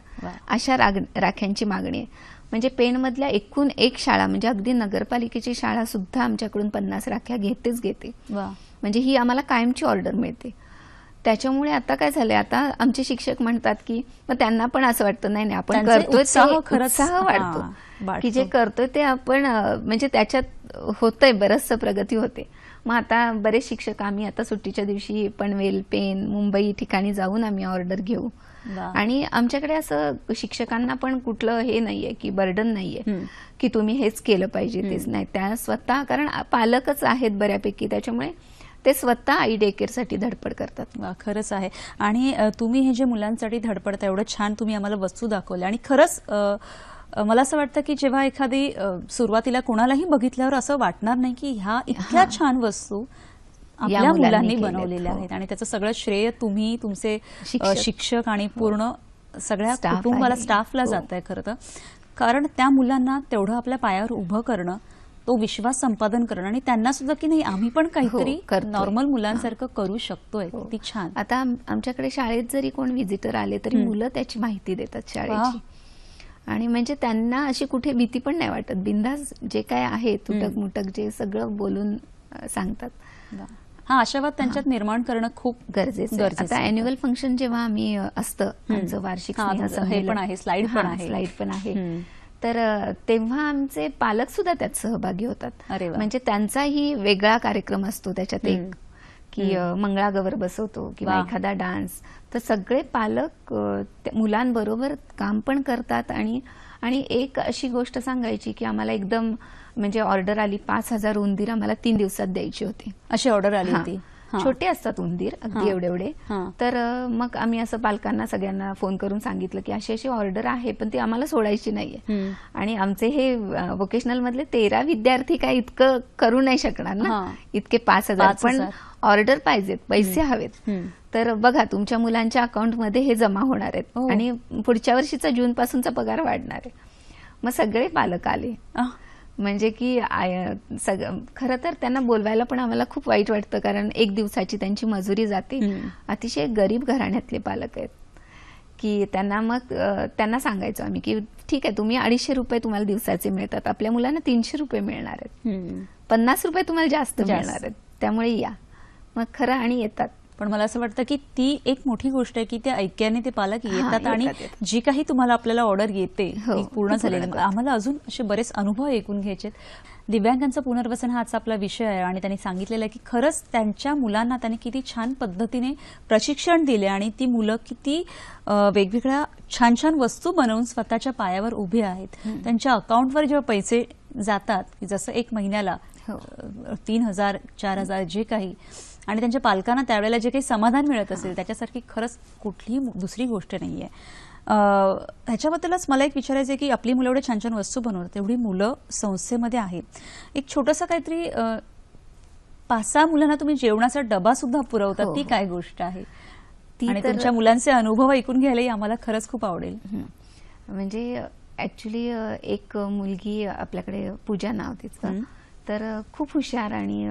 अशा राख्यांची मागणी आहे म्हणजे पेणमधल्या एकूण एक शाळा म्हणजे अगदी नगरपालिकेची शाळा सुद्धा आमच्याकडून पन्नास राख्या घेतेच घेते म्हणजे ही आम्हाला कायमची ऑर्डर मिळते त्याच्यामुळे आता काय झालंय आता आमचे शिक्षक म्हणतात की मग त्यांना पण असं वाटतं नाही नाही आपण करतोय उत्साह वाटतो की जे करतोय ते आपण म्हणजे त्याच्यात होतंय बरचसं प्रगती होते मग आता बरेच शिक्षक आम्ही आता सुट्टीच्या दिवशी पनवेल पेन मुंबई ठिकाणी जाऊन आम्ही ऑर्डर घेऊ आणि आमच्याकडे असं शिक्षकांना पण कुठलं हे नाहीये की बर्डन नाहीये की तुम्ही हेच केलं पाहिजे तेच नाही त्या स्वतः कारण पालकच आहेत बऱ्यापैकी त्याच्यामुळे ते स्वतः आई डे केअरसाठी धडपड करतात खरंच आहे आणि तुम्ही हे जे मुलांसाठी धडपडता एवढं छान तुम्ही आम्हाला वस्तू दाखवल्या आणि खरंच मला असं वाटतं की जेव्हा एखादी सुरुवातीला कोणालाही बघितल्यावर असं वाटणार नाही की ह्या इतक्या छान वस्तू आपल्या मुलांनी बनवलेल्या हो. आहेत आणि त्याचं सगळं श्रेय तुम्ही तुमचे शिक्षक आणि हो. पूर्ण सगळ्या कुटुंबाला स्टाफला जात आहे हो. खरं तर कारण त्या मुलांना तेवढं आपल्या पायावर उभं करणं तो विश्वास संपादन करणं आणि त्यांना सुद्धा की नाही आम्ही पण काहीतरी नॉर्मल मुलांसारखं करू शकतोय ती छान आता आमच्याकडे शाळेत जरी कोण व्हिजिटर आले तरी मुलं त्याची माहिती देतात शाळेची आणि म्हणजे त्यांना अशी कुठे भीती पण नाही वाटत बिंदास जे काय आहे तुटक मुटक जे सगळं बोलून सांगतात हा आशावाद त्यांच्यात निर्माण करणं खूप गरजेचं आता अॅन्युअल फंक्शन जेव्हा आम्ही असतं आमचं वार्षिक पण आहे स्लाइड पण आहे स्लाइड पण आहे तर तेव्हा आमचे पालक सुद्धा त्यात सहभागी होतात म्हणजे त्यांचाही वेगळा कार्यक्रम असतो त्याच्यात एक की मंगळागवर बसवतो किंवा एखादा डान्स तर सगळे पालक मुलांबरोबर काम पण करतात आणि आणि एक अशी गोष्ट सांगायची की आम्हाला एकदम म्हणजे ऑर्डर आली पाच हजार उंदीर आम्हाला तीन दिवसात द्यायची होती अशी ऑर्डर आली होती छोटे असतात उंदीर अगदी एवढे एवढे तर मग आम्ही असं पालकांना सगळ्यांना फोन करून सांगितलं की अशी अशी ऑर्डर आहे पण ती आम्हाला सोडायची नाहीये आणि आमचे हे वोकेशनल मधले तेरा विद्यार्थी काय इतकं करू नाही शकणार ना इतके पाच हजार पण ऑर्डर पाहिजेत पैसे हवेत तर बघा तुमच्या मुलांच्या अकाउंटमध्ये हे जमा होणार आहेत हो. आणि पुढच्या वर्षीचा जून पासूनचा पगार वाढणार आहे मग सगळे पालक आले म्हणजे की खर खरं तर त्यांना बोलवायला पण आम्हाला खूप वाईट वाटतं कारण एक दिवसाची त्यांची मजुरी जाते अतिशय गरीब घराण्यातले पालक आहेत की त्यांना मग त्यांना सांगायचो आम्ही की ठीक आहे तुम्ही अडीचशे रुपये तुम्हाला दिवसाचे मिळतात आपल्या मुलांना तीनशे रुपये मिळणार आहेत पन्नास रुपये तुम्हाला जास्त मिळणार आहेत त्यामुळे या मग खरं आणि येतात पण मला असं वाटतं की ती एक मोठी गोष्ट आहे की ते ऐक्याने ते पालक येतात आणि जी काही तुम्हाला आपल्याला ऑर्डर येते हो, पूर्ण झालेली आम्हाला अजून असे बरेच अनुभव ऐकून घ्यायचे दिव्यांगांचं पुनर्वसन हा आपला विषय आहे आणि त्यांनी सांगितलेलं आहे की खरंच त्यांच्या मुलांना त्यांनी किती छान पद्धतीने प्रशिक्षण दिले आणि ती मुलं किती वेगवेगळ्या छान छान वस्तू बनवून स्वतःच्या पायावर उभे आहेत त्यांच्या अकाउंटवर जेव्हा पैसे जातात जसं एक महिन्याला हो. तीन हजार चार हजार जे काही आणि त्यांच्या पालकांना त्यावेळेला जे काही समाधान मिळत असेल त्याच्यासारखी खरंच कुठलीही दुसरी गोष्ट नाहीये आहे ह्याच्याबद्दलच मला एक विचारायचं आहे की आपली मुलं एवढे छान छान वस्तू बनवतात तेवढी मुलं संस्थेमध्ये आहेत एक छोटंसं काहीतरी पाच सहा मुलांना तुम्ही जेवणाचा डबा सुद्धा पुरवतात हो, ती हो. काय गोष्ट आहे आणि त्यांच्या मुलांचे अनुभव ऐकून घ्यायला आम्हाला खरंच खूप आवडेल म्हणजे ऍक्च्युली एक मुलगी आपल्याकडे पूजा नाव तिचं तर खूप हुशार आणि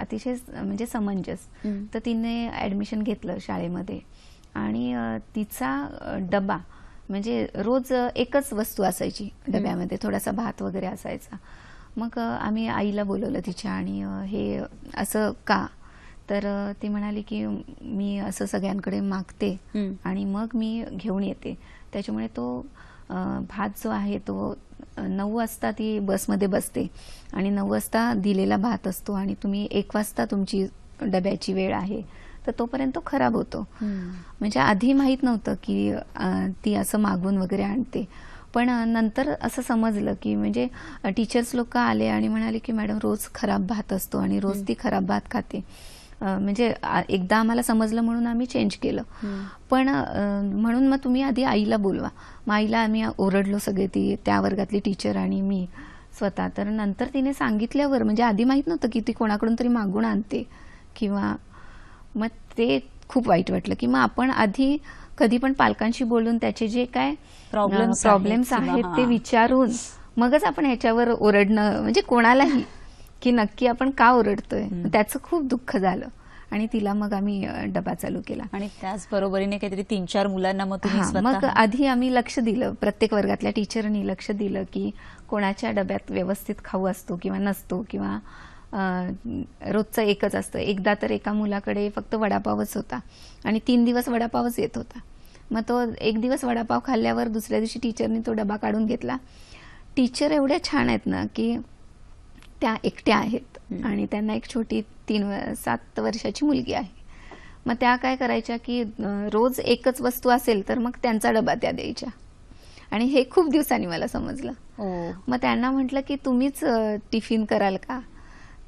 अतिशय म्हणजे समंजस तर तिने ऍडमिशन घेतलं शाळेमध्ये आणि तिचा डबा म्हणजे रोज एकच वस्तू असायची डब्यामध्ये थोडासा भात वगैरे असायचा मग आम्ही आईला बोलवलं तिच्या आणि हे असं का तर ती म्हणाली की मी असं सगळ्यांकडे मागते आणि मग मी घेऊन येते त्याच्यामुळे तो भात जो आहे तो नऊ वाजता ती बसमध्ये बसते आणि नऊ वाजता दिलेला भात असतो आणि तुम्ही एक वाजता तुमची डब्याची वेळ आहे तर तोपर्यंत तो खराब होतो म्हणजे आधी माहीत नव्हतं की ती असं मागून वगैरे आणते पण नंतर असं समजलं की म्हणजे टीचर्स लोक आले आणि म्हणाले की मॅडम रोज खराब भात असतो आणि रोज ती खराब भात खाते म्हणजे एकदा आम्हाला समजलं म्हणून आम्ही चेंज केलं पण म्हणून मग तुम्ही आधी आईला बोलवा मग आईला आम्ही ओरडलो सगळे ती त्या वर्गातली टीचर आणि मी स्वतः तर नंतर तिने सांगितल्यावर म्हणजे आधी माहीत नव्हतं की ती कोणाकडून तरी मागून आणते किंवा मग ते खूप वाईट वाटलं की मग आपण आधी कधी पण पालकांशी बोलून त्याचे जे काय प्रॉब्लेम्स आहेत ते विचारून मगच आपण ह्याच्यावर ओरडणं म्हणजे कोणालाही की नक्की आपण का ओरडतोय त्याचं खूप दुःख झालं आणि तिला मग आम्ही डबा चालू केला आणि त्याच बरोबरीने काहीतरी तीन चार मुलांना मग मग आधी आम्ही लक्ष दिलं प्रत्येक वर्गातल्या टीचरनी लक्ष दिलं की कोणाच्या डब्यात व्यवस्थित खाऊ असतो किंवा नसतो किंवा रोजचं एकच असतं एकदा तर एका मुलाकडे फक्त वडापावच होता आणि तीन दिवस वडापावच येत होता मग तो एक दिवस वडापाव खाल्ल्यावर दुसऱ्या दिवशी टीचरनी तो डबा काढून घेतला टीचर एवढ्या छान आहेत ना की त्या एकट्या आहेत आणि त्यांना एक छोटी तीन सात वर्षाची मुलगी आहे मग त्या काय करायच्या की रोज एकच वस्तू असेल तर मग त्यांचा डबा त्या द्यायच्या आणि हे खूप दिवसांनी मला समजलं हो. मग त्यांना म्हटलं की तुम्हीच टिफिन कराल का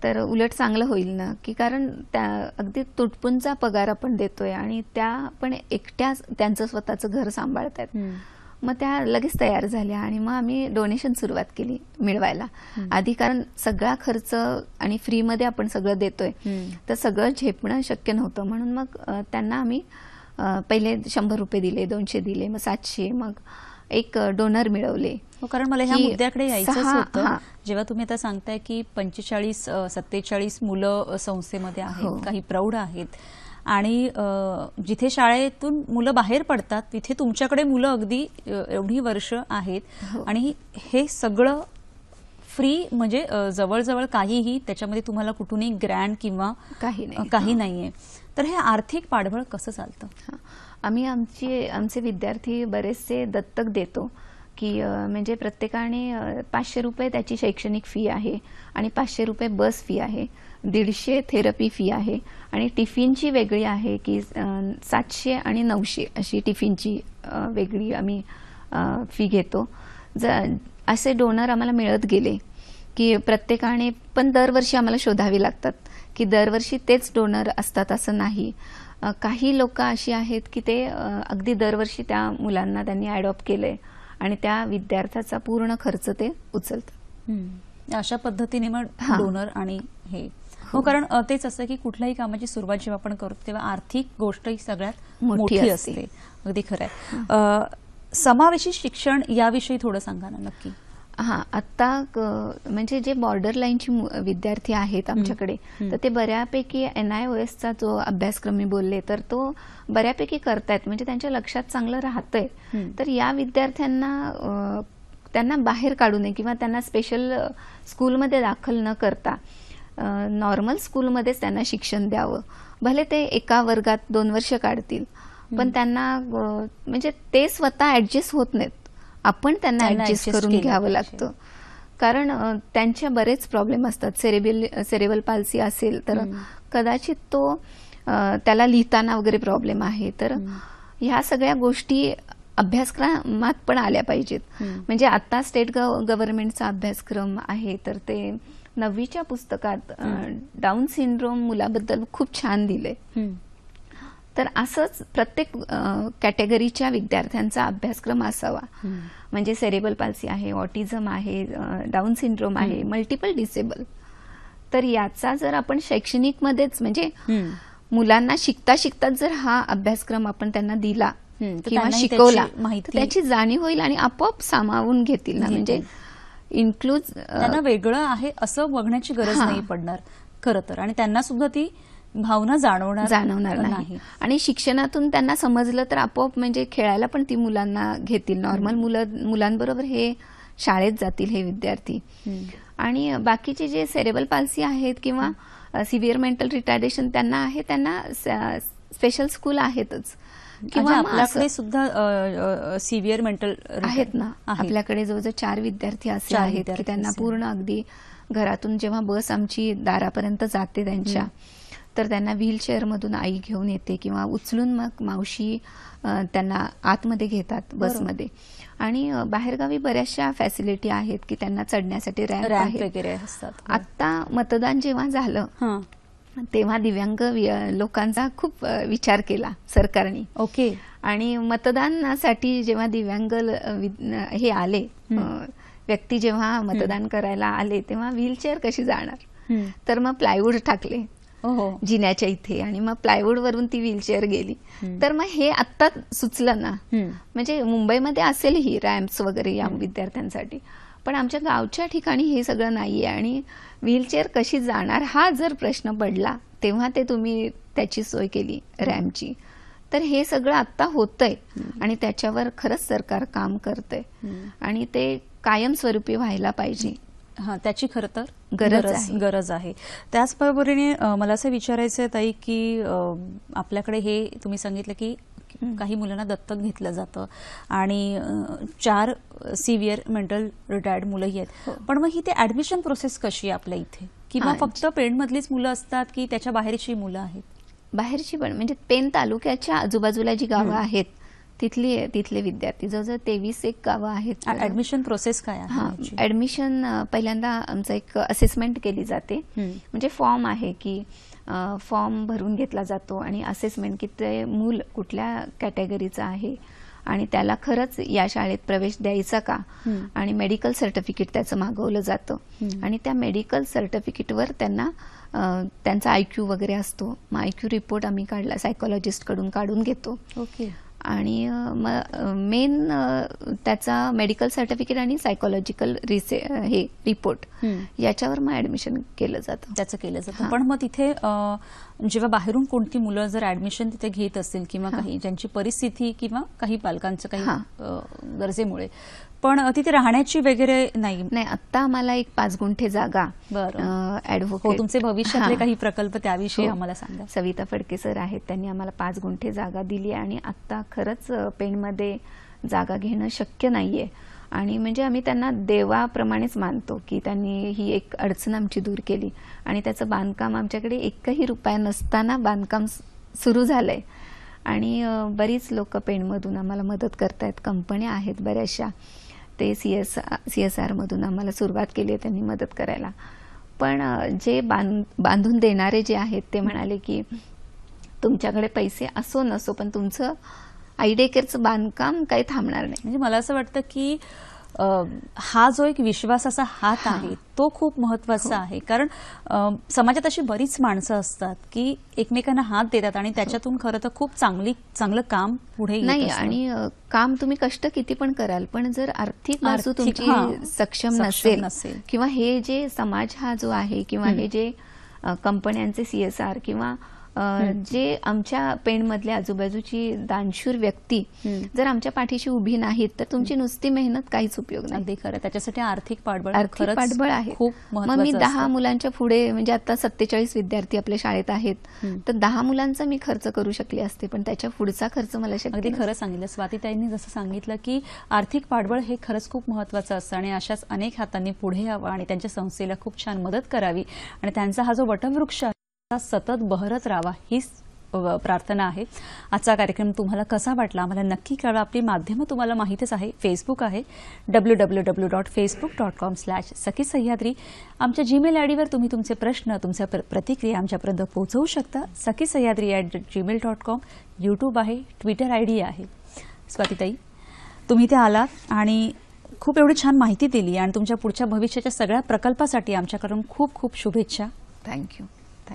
तर उलट चांगलं होईल ना की कारण त्या अगदी तुटपुंचा पगार आपण देतोय आणि त्या पण एकट्या त्यांचं स्वतःचं घर सांभाळत आहेत मग त्या लगेच तयार झाल्या आणि मग आम्ही डोनेशन सुरुवात केली मिळवायला आधी कारण सगळा खर्च आणि फ्रीमध्ये आपण सगळं देतोय तर सगळं झेपणं शक्य नव्हतं म्हणून मग त्यांना आम्ही पहिले शंभर रुपये दिले दोनशे दिले मग सातशे मग एक डोनर मिळवले हो, कारण मला ह्या मुद्द्याकडे यायचं होतं जेव्हा तुम्ही आता सांगताय की पंचेचाळीस सत्तेचाळीस मुलं संस्थेमध्ये आहेत हो. काही प्रौढ आहेत आणि जिथे शाळेतून मुलं बाहेर पडतात तिथे तुमच्याकडे मुलं अगदी एवढी वर्ष आहेत हो. आणि हे सगळं फ्री म्हणजे जवळजवळ काहीही त्याच्यामध्ये तुम्हाला कुठूनही ग्रँड किंवा काही नाही काही नाहीये तर हे आर्थिक पाठबळ कसं चालतं आम्ही आमचे आमचे विद्यार्थी बरेचसे दत्तक देतो की म्हणजे प्रत्येकाने पाचशे रुपये त्याची शैक्षणिक फी आहे आणि पाचशे रुपये बस फी आहे दीडशे थेरपी फी आहे आणि टिफिनची वेगळी आहे की सातशे आणि नऊशे अशी टिफिनची वेगळी आम्ही फी घेतो ज असे डोनर आम्हाला मिळत गेले की प्रत्येकाने पण दरवर्षी आम्हाला शोधावे लागतात की दरवर्षी तेच डोनर असतात असं नाही काही लोक अशी आहेत की ते अगदी दरवर्षी त्या मुलांना त्यांनी ॲडॉप्ट केलं आहे आणि त्या विद्यार्थ्याचा पूर्ण खर्च ते उचलतात अशा पद्धतीने मग डोनर आणि हे हो कारण तेच असं की कुठल्याही कामाची सुरुवात जेव्हा आपण करतो तेव्हा आर्थिक गोष्ट ही सगळ्यात मोठी असते अगदी खरं आहे समावेशी शिक्षण याविषयी थोडं सांगा ना नक्की हा आता म्हणजे जे बॉर्डर लाईनची विद्यार्थी आहेत आमच्याकडे तर ते बऱ्यापैकी एन आय जो अभ्यासक्रम मी बोलले तर तो बऱ्यापैकी करतायत म्हणजे त्यांच्या लक्षात चांगलं राहतंय तर या विद्यार्थ्यांना त्यांना बाहेर काढू नये किंवा त्यांना स्पेशल स्कूलमध्ये दाखल न करता नॉर्मल स्कूलमध्येच त्यांना शिक्षण द्यावं भले ते एका वर्गात दोन वर्ष काढतील पण त्यांना म्हणजे ते स्वतः ऍडजस्ट होत नाहीत आपण त्यांना ऍडजस्ट करून घ्यावं लागतं कारण त्यांच्या बरेच प्रॉब्लेम असतात सेरेबिल सेरेबल पालसी असेल तर कदाचित तो त्याला लिहिताना वगैरे प्रॉब्लेम आहे तर ह्या सगळ्या गोष्टी अभ्यासक्रमात पण आल्या पाहिजेत म्हणजे आता स्टेट गव्हर्नमेंटचा अभ्यासक्रम आहे तर ते नववीच्या पुस्तकात डाऊन सिंड्रोम मुलाबद्दल खूप छान दिले तर असंच प्रत्येक कॅटेगरीच्या विद्यार्थ्यांचा अभ्यासक्रम असावा म्हणजे सेरेबल पाल्सी आहे ऑटिझम आहे डाऊन सिंड्रोम आहे मल्टिपल डिसेबल तर याचा जर आपण शैक्षणिक मध्येच म्हणजे मुलांना शिकता शिकताच जर हा अभ्यासक्रम आपण त्यांना दिला किंवा शिकवला माहिती त्याची जाणीव होईल आणि आपोआप सामावून घेतील ना म्हणजे इन्क्लूज uh, त्यांना वेगळं आहे असं बघण्याची गरज नाही पडणार खर तर आणि त्यांना सुद्धा ती भावना जाणवणार जाणवणार नाही आणि शिक्षणातून त्यांना समजलं तर आपोआप म्हणजे खेळायला पण ती मुलांना घेतील नॉर्मल मुलांबरोबर हे शाळेत जातील हे विद्यार्थी आणि बाकीचे जे सेरेबल पालसी आहेत किंवा सिव्हिअर मेंटल रिटायरेशन त्यांना आहे त्यांना स्पेशल स्कूल आहेतच किंवा म्हणजे आपल्याकडे सुद्धा सिव्हिअर मेंटल आहेत ना आपल्याकडे जवळजवळ चार विद्यार्थी असे आहेत की त्यांना पूर्ण अगदी घरातून जेव्हा बस आमची दारापर्यंत जाते त्यांच्या तर त्यांना मधून आई घेऊन येते किंवा उचलून मग मावशी त्यांना आतमध्ये घेतात बसमध्ये आणि बाहेरगावी बऱ्याचशा फॅसिलिटी आहेत की त्यांना चढण्यासाठी रॅम्प वगैरे असतात आता मतदान जेव्हा झालं तेव्हा दिव्यांग लोकांचा खूप विचार केला सरकारने ओके आणि मतदानासाठी जेव्हा दिव्यांग हे आले व्यक्ती जेव्हा मतदान करायला आले तेव्हा व्हीलचेअर कशी जाणार तर मग प्लायवूड टाकले जिन्याच्या इथे आणि मग प्लायवूड वरून ती व्हीलचेअर गेली तर मग हे आत्ता सुचलं ना म्हणजे मुंबईमध्ये असेल ही रॅम्प्स वगैरे या विद्यार्थ्यांसाठी पण आमच्या गावच्या ठिकाणी हे सगळं नाही आहे आणि व्हीलचेअर कशी जाणार हा जर प्रश्न पडला तेव्हा ते तुम्ही त्याची सोय केली रॅम्पची तर हे सगळं आत्ता होतंय आणि त्याच्यावर खरंच सरकार काम करतंय आणि ते कायमस्वरूपी व्हायला पाहिजे हा त्याची खरं तर गरज गरज आहे त्याचबरोबरीने मला असं विचारायचं आहे ताई की आपल्याकडे हे तुम्ही सांगितलं की काही मुलांना दत्तक घेतलं जातं आणि चार सिव्हिअर मेंटल रिटायर्ड मुलंही आहेत हो. पण मग ही ते ऍडमिशन प्रोसेस कशी आहे आपल्या इथे किंवा फक्त पेणमधलीच मुलं असतात की त्याच्या बाहेरची मुलं आहेत बाहेरची पण म्हणजे पेन तालुक्याच्या आजूबाजूला जी गावं आहेत तिथली तिथले विद्यार्थी जवळजवळ तेवीस एक गावं आहेत ऍडमिशन प्रोसेस काय ऍडमिशन पहिल्यांदा आमचं एक असेसमेंट केली जाते म्हणजे फॉर्म आहे की फॉर्म भरून घेतला जातो आणि असेसमेंट की ते मूल कुठल्या कॅटेगरीचं आहे आणि त्याला खरंच या शाळेत प्रवेश द्यायचा का आणि मेडिकल सर्टिफिकेट त्याचं मागवलं जातं आणि त्या मेडिकल सर्टिफिकेटवर त्यांना त्यांचा आयक्यू वगैरे असतो मग आयक्यू रिपोर्ट आम्ही काढला सायकोलॉजिस्टकडून काढून घेतो ओके आणि मेन त्याचा मेडिकल सर्टिफिकेट आणि सायकोलॉजिकल रिसे हे रिपोर्ट याच्यावर मग ऍडमिशन केलं जातं त्याचं केलं जातं पण मग तिथे जेव्हा बाहेरून कोणती मुलं जर ऍडमिशन तिथे घेत असतील किंवा काही ज्यांची परिस्थिती किंवा काही पालकांचं काही गरजेमुळे पण तिथे राहण्याची वगैरे नाही नाही आम्हाला एक पाच गुंठे जागा ऍडव्होकेट तुमचे भविष्यातले काही प्रकल्प त्याविषयी हो. आम्हाला सांगा सविता फडके सर आहेत त्यांनी आम्हाला पाच गुंठे जागा दिली आणि आता खरंच पेणमध्ये जागा घेणं शक्य नाहीये आणि म्हणजे आम्ही त्यांना देवाप्रमाणेच मानतो की त्यांनी ही एक अडचण आमची दूर केली आणि त्याचं बांधकाम आमच्याकडे एकही रुपया नसताना बांधकाम सुरू झालंय आणि बरीच लोक पेणमधून आम्हाला मदत करतायत कंपन्या आहेत बऱ्याचशा ते सी एस सी एस आरमधून आम्हाला सुरुवात केली आहे त्यांनी मदत करायला पण जे बांध बांधून देणारे जे आहेत ते म्हणाले की तुमच्याकडे पैसे असो नसो पण तुमचं आयडिया केअरचं बांधकाम काही थांबणार नाही म्हणजे मला असं वाटतं की हा जो एक विश्वासाचा हात आहे तो खूप महत्वाचा हो. आहे कारण समाजात अशी बरीच माणसं असतात की एकमेकांना हात देतात आणि हो. त्याच्यातून खरं तर खूप चांगली चांगलं काम पुढे नाही आणि काम तुम्ही कष्ट किती पण कराल पण जर आर्थिक बाजू तुमची सक्षम नसेल किंवा हे जे समाज हा जो आहे किंवा हे जे कंपन्यांचे सीएसआर किंवा जे आमच्या पेणमधल्या आजूबाजूची दानशूर व्यक्ती जर आमच्या पाठीशी उभी नाहीत तर तुमची नुसती मेहनत काहीच उपयोग नाही खरं त्याच्यासाठी आर्थिक पाठबळ आर्थिक पाठबळ आहे मग मी दहा मुलांच्या पुढे म्हणजे आता सत्तेचाळीस विद्यार्थी आपल्या शाळेत आहेत तर दहा मुलांचा मी खर्च करू शकले असते पण त्याच्या पुढचा खर्च मला अगदी खरं सांगितलं स्वातीताईंनी जसं सांगितलं की आर्थिक पाठबळ हे खरंच खूप महत्वाचं असतं आणि अशाच अनेक हातांनी पुढे यावं आणि त्यांच्या संस्थेला खूप छान मदत करावी आणि त्यांचा हा जो वटवृक्ष सतत बहरत रावा हीच प्रार्थना आहे आजचा कार्यक्रम तुम्हाला कसा वाटला आम्हाला नक्की कळवा आपली माध्यमं तुम्हाला माहितीच आहे फेसबुक आहे W W W dot Facebook dot com slash Sakhi Sahyadri आमच्या जीमेल आयडीवर तुम्ही तुमचे प्रश्न तुमच्या प्र प्रतिक्रिया आमच्यापर्यंत पोहोचवू शकता Sakhi Sahyadri at Gmail dot com YouTube आहे ट्विटर आय डी आहे स्वातीताई तुम्ही ते आलात आणि खूप एवढी छान माहिती दिली आणि तुमच्या पुढच्या भविष्याच्या सगळ्या प्रकल्पासाठी आमच्याकडून खूप खूप शुभेच्छा थँक्यू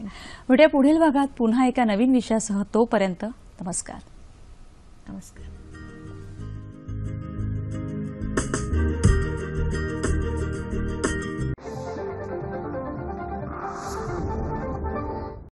थँक्यू पुढील भागात पुन्हा एका नवीन विषयासह तोपर्यंत नमस्कार नमस्कार